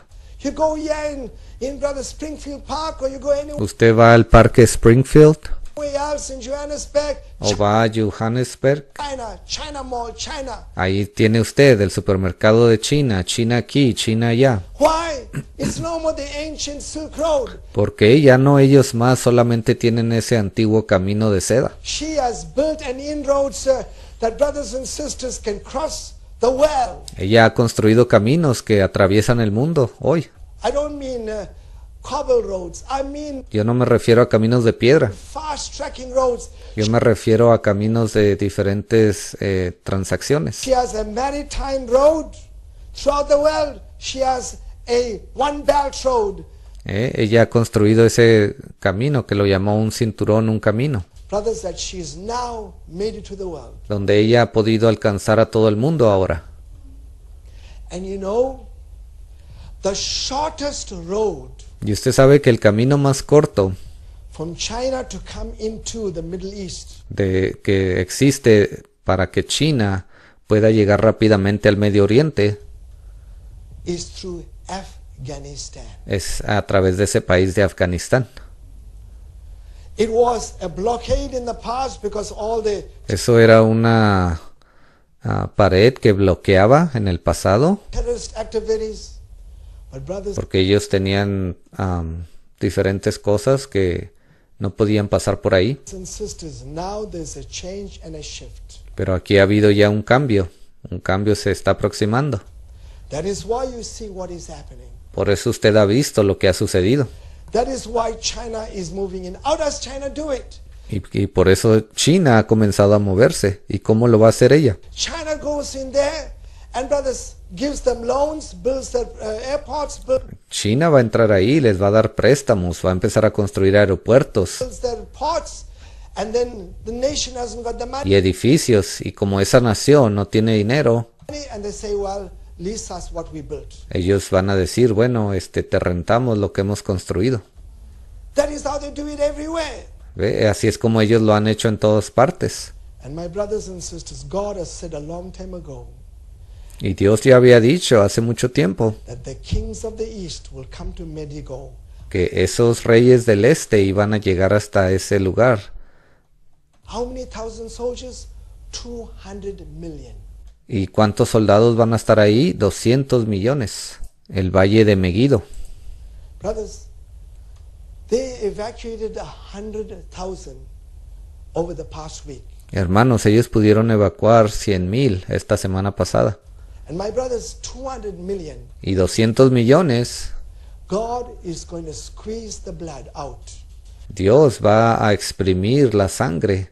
Usted va al parque Springfield o va a Johannesburg. Ahí tiene usted el supermercado de China, China aquí, China allá. Porque ya no ellos más solamente tienen ese antiguo camino de seda. Ella ha construido caminos que atraviesan el mundo hoy. Uh, yo no me refiero a caminos de piedra. Yo me refiero a caminos de diferentes transacciones. ella ha construido ese camino que lo llamó un cinturón, un camino donde ella ha podido alcanzar a todo el mundo ahora. you know, the y usted sabe que el camino más corto de que existe para que China pueda llegar rápidamente al Medio Oriente es a través de ese país de Afganistán. Eso era una ah, pared que bloqueaba en el pasado porque ellos tenían um, diferentes cosas que no podían pasar por ahí. Pero aquí ha habido ya un cambio, un cambio se está aproximando. Por eso usted ha visto lo que ha sucedido. Y, por eso China ha comenzado a moverse. ¿Y cómo lo va a hacer ella? China China va a entrar ahí, les va a dar préstamos, va a empezar a construir aeropuertos y edificios. Y como esa nación no tiene dinero, ellos van a decir, bueno, este, te rentamos lo que hemos construido. ¿Ve? Así es como ellos lo han hecho en todas partes. Y Dios ya había dicho hace mucho tiempo que esos reyes del este iban a llegar hasta ese lugar. ¿Y cuántos soldados van a estar ahí? 200 millones. El valle de Megiddo. Hermanos, ellos pudieron evacuar mil esta semana pasada. Y 200 millones. Dios va a exprimir la sangre.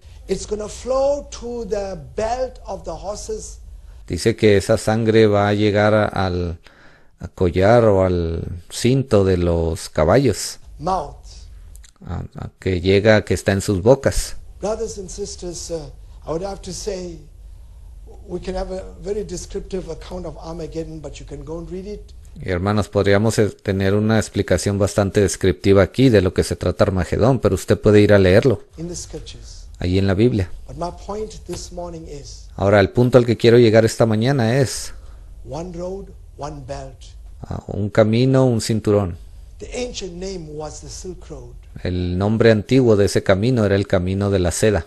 Dice que esa sangre va a llegar al collar o al cinto de los caballos. que llega, que está en sus bocas. Brothers and sisters, uh, I would We Hermanos, podríamos eh, tener una explicación bastante descriptiva aquí de lo que se trata Armagedón, pero usted puede ir a leerlo allí en la Biblia. Ahora, el punto al que quiero llegar esta mañana es un camino, un cinturón. El nombre antiguo de ese camino era el camino de la seda.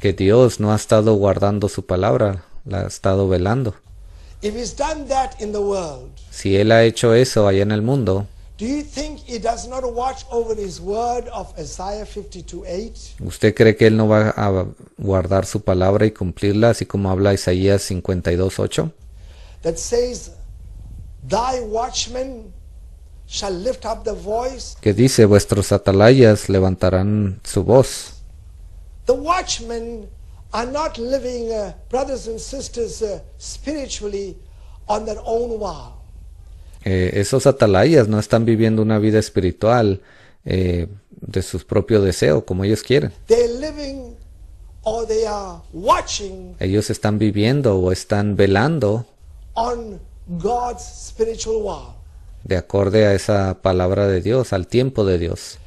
que Dios no ha estado guardando su palabra, la ha estado velando. Si Él ha hecho eso allá en el mundo, ¿Usted cree que él no va a guardar su palabra y cumplirla, así como habla Isaías 52:8? que dice, vuestros atalayas levantarán su voz. esos atalayas no están viviendo una vida espiritual eh, de su propio deseo, como ellos quieren. ellos están viviendo o están velando on God's spiritual de acorde a esa palabra de Dios, al tiempo de Dios.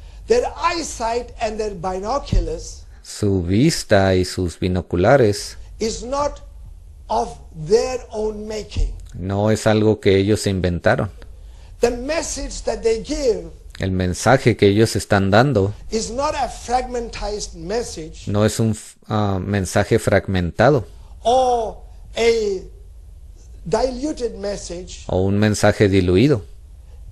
Su vista y sus binoculares no es algo que ellos inventaron. El mensaje que ellos están dando no es un ah, mensaje fragmentado o un mensaje diluido.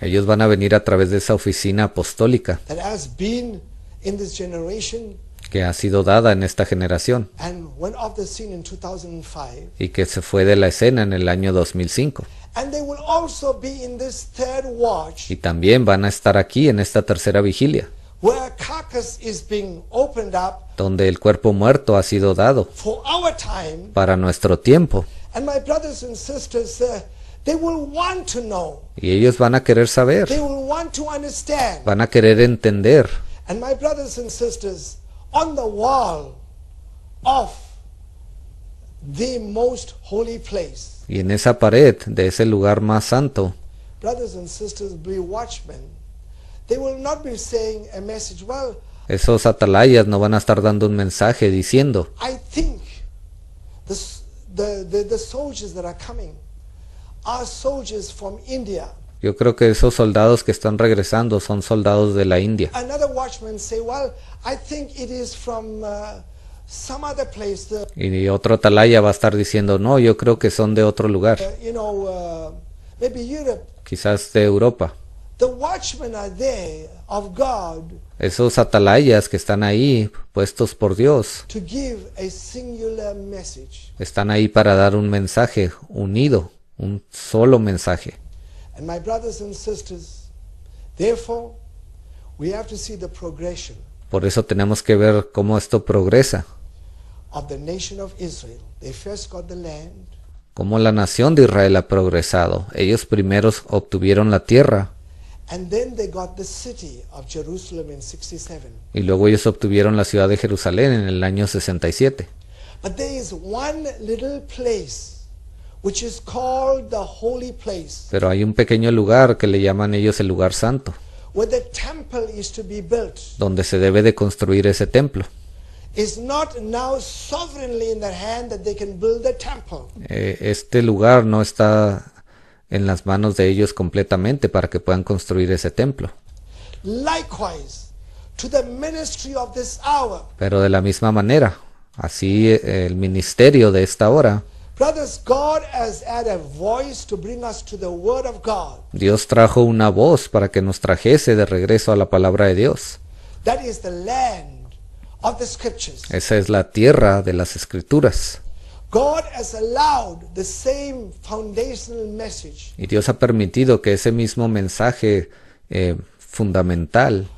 Ellos van a venir a través de esa oficina apostólica que ha sido dada en esta generación y que se fue de la escena en el año 2005. Y también van a estar aquí en esta tercera vigilia donde el cuerpo muerto ha sido dado para nuestro tiempo. Uh, They will want to know. Y ellos van a querer saber. They will want to understand. Van a querer entender. And my brothers and sisters, on the wall of the most holy place. Y en esa pared de ese lugar más santo. Brothers and sisters, be watchmen. They will not be saying a message. Well, esos atalayas no van a estar dando un mensaje diciendo. I think the, the, the, the soldiers that are coming. Yo creo que esos soldados que están regresando son soldados de la India. Y otro atalaya va a estar diciendo, no, yo creo que son de otro lugar. Uh, uh, Quizás de Europa. Esos atalayas que están ahí, puestos por Dios, están ahí para dar un mensaje unido un solo mensaje. Por eso tenemos que ver cómo esto progresa, cómo la nación de Israel ha progresado. Ellos primeros obtuvieron la tierra y luego ellos obtuvieron la ciudad de Jerusalén en el año 67. Pero hay un pequeño lugar que le llaman ellos el lugar santo, donde se debe de construir ese templo. Este lugar no está en las manos de ellos completamente para que puedan construir ese templo. Pero de la misma manera, así eh, el ministerio de esta hora Dios trajo una voz para que nos trajese de regreso a la palabra de Dios. Esa es la tierra de las escrituras. Y Dios ha permitido que ese mismo mensaje fundamental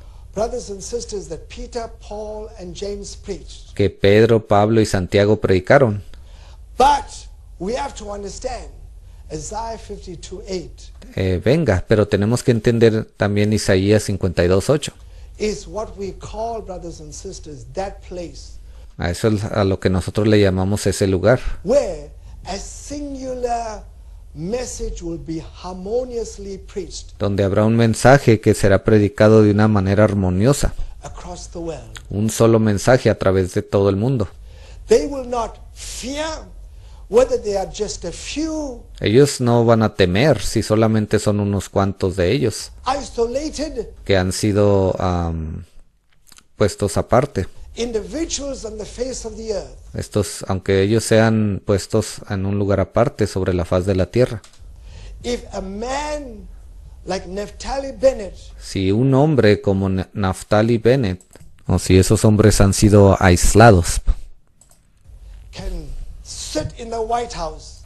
que Pedro, Pablo y Santiago predicaron. Eh, venga, pero tenemos que entender también Isaías 52.8. A eso es a lo que nosotros le llamamos ese lugar. Donde habrá un mensaje que será predicado de una manera armoniosa. Un solo mensaje a través de todo el mundo. They will not fear ellos no van a temer si solamente son unos cuantos de ellos que han sido puestos aparte. Estos, aunque ellos sean puestos en un lugar aparte sobre la faz de la tierra. si un hombre como Naftali Bennett, o si esos hombres han sido aislados,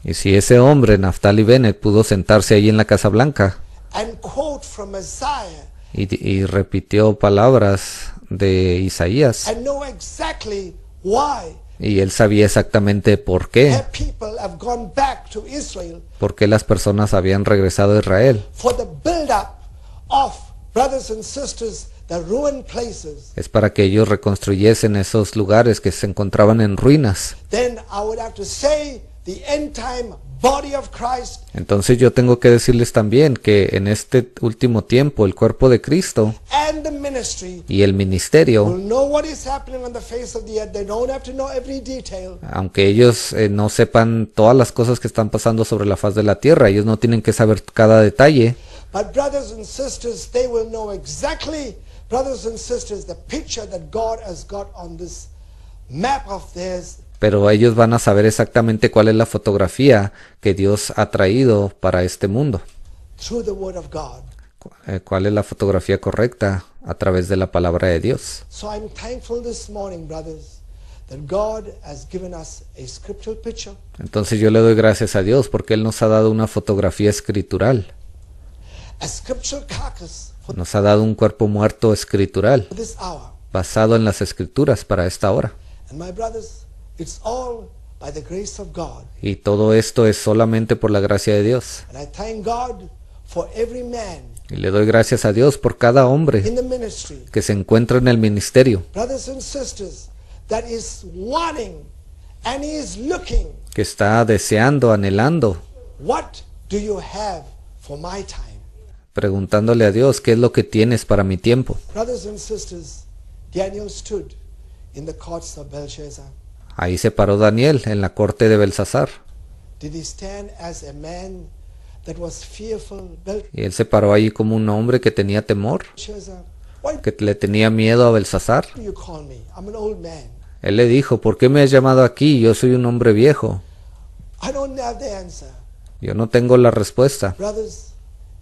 y si ese hombre, Naftali Bennett, pudo sentarse ahí en la Casa Blanca y, repitió palabras de Isaías y él sabía exactamente por qué. Por qué las personas habían regresado a Israel es para que ellos reconstruyesen esos lugares que se encontraban en ruinas. Entonces yo tengo que decirles también que en este último tiempo el cuerpo de Cristo y el ministerio, aunque ellos eh, no sepan todas las cosas que están pasando sobre la faz de la tierra, ellos no tienen que saber cada detalle. Pero ellos van a saber exactamente cuál es la fotografía que Dios ha traído para este mundo. Eh, ¿Cuál es la fotografía correcta a través de la palabra de Dios? Entonces yo le doy gracias a Dios porque Él nos ha dado una fotografía escritural. A nos ha dado un cuerpo muerto escritural, basado en las escrituras para esta hora. Y todo esto es solamente por la gracia de Dios. Y le doy gracias a Dios por cada hombre que se encuentra en el ministerio, que está deseando, anhelando. What do you have for preguntándole a Dios, ¿qué es lo que tienes para mi tiempo? Ahí se paró Daniel en la corte de Belsasar. Y él se paró allí como un hombre que tenía temor, que le tenía miedo a Belsasar. Él le dijo, ¿por qué me has llamado aquí? Yo soy un hombre viejo. Yo no tengo la respuesta.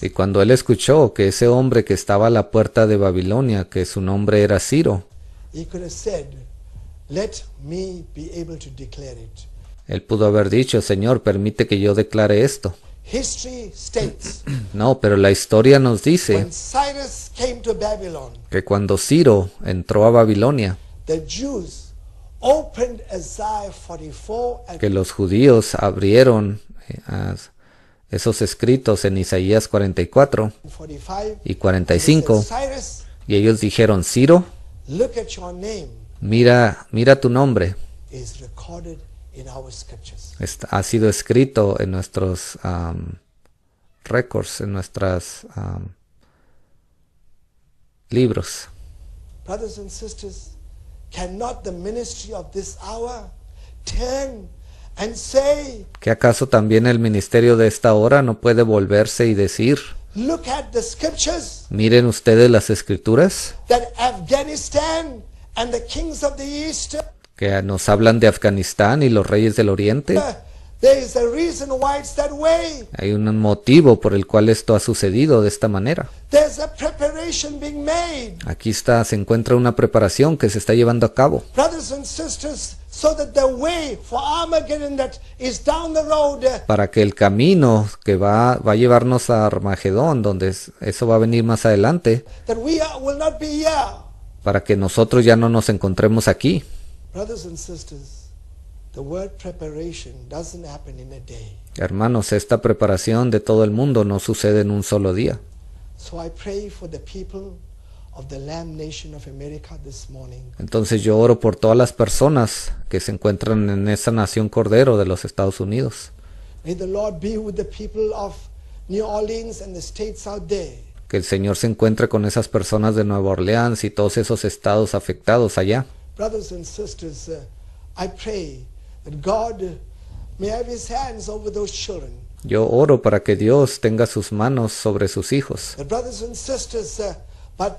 Y cuando él escuchó que ese hombre que estaba a la puerta de Babilonia, que su nombre era Ciro, él pudo haber dicho, Señor, permite que yo declare esto. No, pero la historia nos dice que cuando Ciro entró a Babilonia, que los judíos abrieron eh, esos escritos en Isaías 44 y 45. Y ellos dijeron, Ciro, mira, mira tu nombre. ha sido escrito en nuestros récords, en nuestros libros. Brothers and sisters, not the ministry of this hour turn ¿Que acaso también el ministerio de esta hora no puede volverse y decir, miren ustedes las escrituras que nos hablan de Afganistán y los reyes del oriente? Hay un motivo por el cual esto ha sucedido de esta manera. Aquí está, se encuentra una preparación que se está llevando a cabo para que el camino que va, va a llevarnos a Armagedón, donde eso va a venir más adelante, para que nosotros ya no nos encontremos aquí. Hermanos, esta preparación de todo el mundo no sucede en un solo día. So I pray for the people entonces yo oro por todas las personas que se encuentran en esa nación cordero de los Estados Unidos. Que el Señor se encuentre con esas personas de Nueva Orleans y todos esos estados afectados allá. Yo oro para que Dios tenga sus manos sobre sus hijos. Uh, but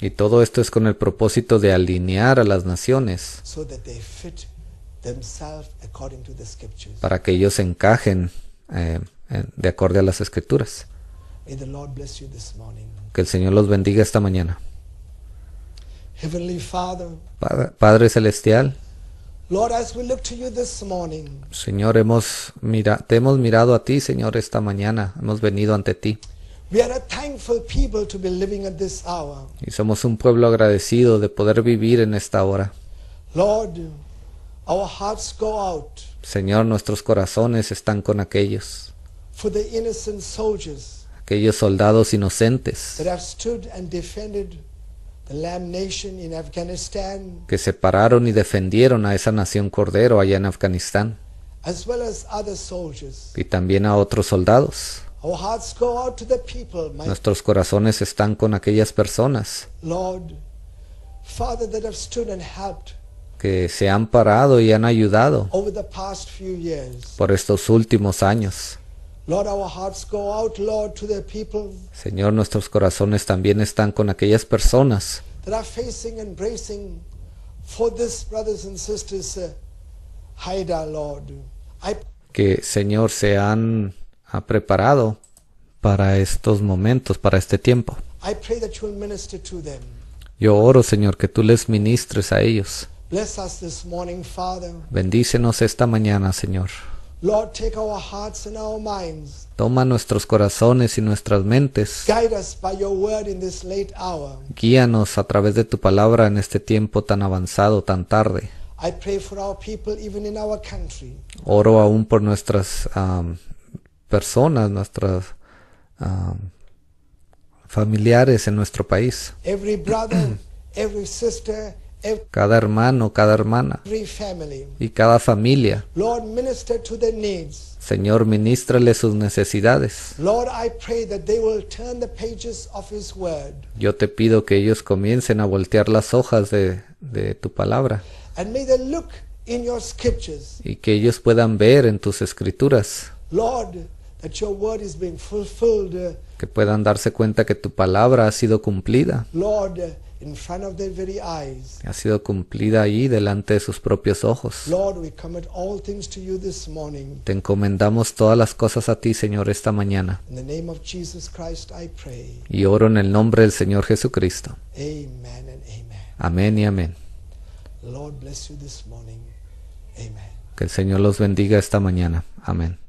Y todo esto es con el propósito de alinear a las naciones para que ellos encajen eh, de acuerdo a las escrituras. Que el Señor los bendiga esta mañana. Padre, Padre Celestial, Señor, hemos mira, te hemos mirado a ti, Señor, esta mañana. Hemos venido ante ti. Y somos un pueblo agradecido de poder vivir en esta hora. Señor, nuestros corazones están con aquellos. aquellos soldados inocentes que se pararon y defendieron a esa nación cordero allá en Afganistán y también a otros soldados Nuestros corazones están con aquellas personas que se han parado y han ayudado por estos últimos años. Señor, nuestros corazones también están con aquellas personas que, Señor, se han ha preparado para estos momentos, para este tiempo. Yo oro, Señor, que tú les ministres a ellos. Bendícenos esta mañana, Señor. Toma nuestros corazones y nuestras mentes. Guíanos a través de tu palabra en este tiempo tan avanzado, tan tarde. Oro aún por nuestras personas, nuestras ah, familiares en nuestro país. cada hermano, cada hermana y cada familia. Señor, ministrale sus necesidades. Yo te pido que ellos comiencen a voltear las hojas de, tu palabra. Y que ellos puedan ver en tus escrituras. Uh, que puedan darse cuenta que tu palabra ha sido cumplida. Uh, ha sido cumplida ahí delante de sus propios ojos. Te encomendamos todas las cosas a ti, Señor, esta mañana. Y oro en el nombre del Señor Jesucristo. Amén y amén. Que el Señor los bendiga esta mañana. Amén.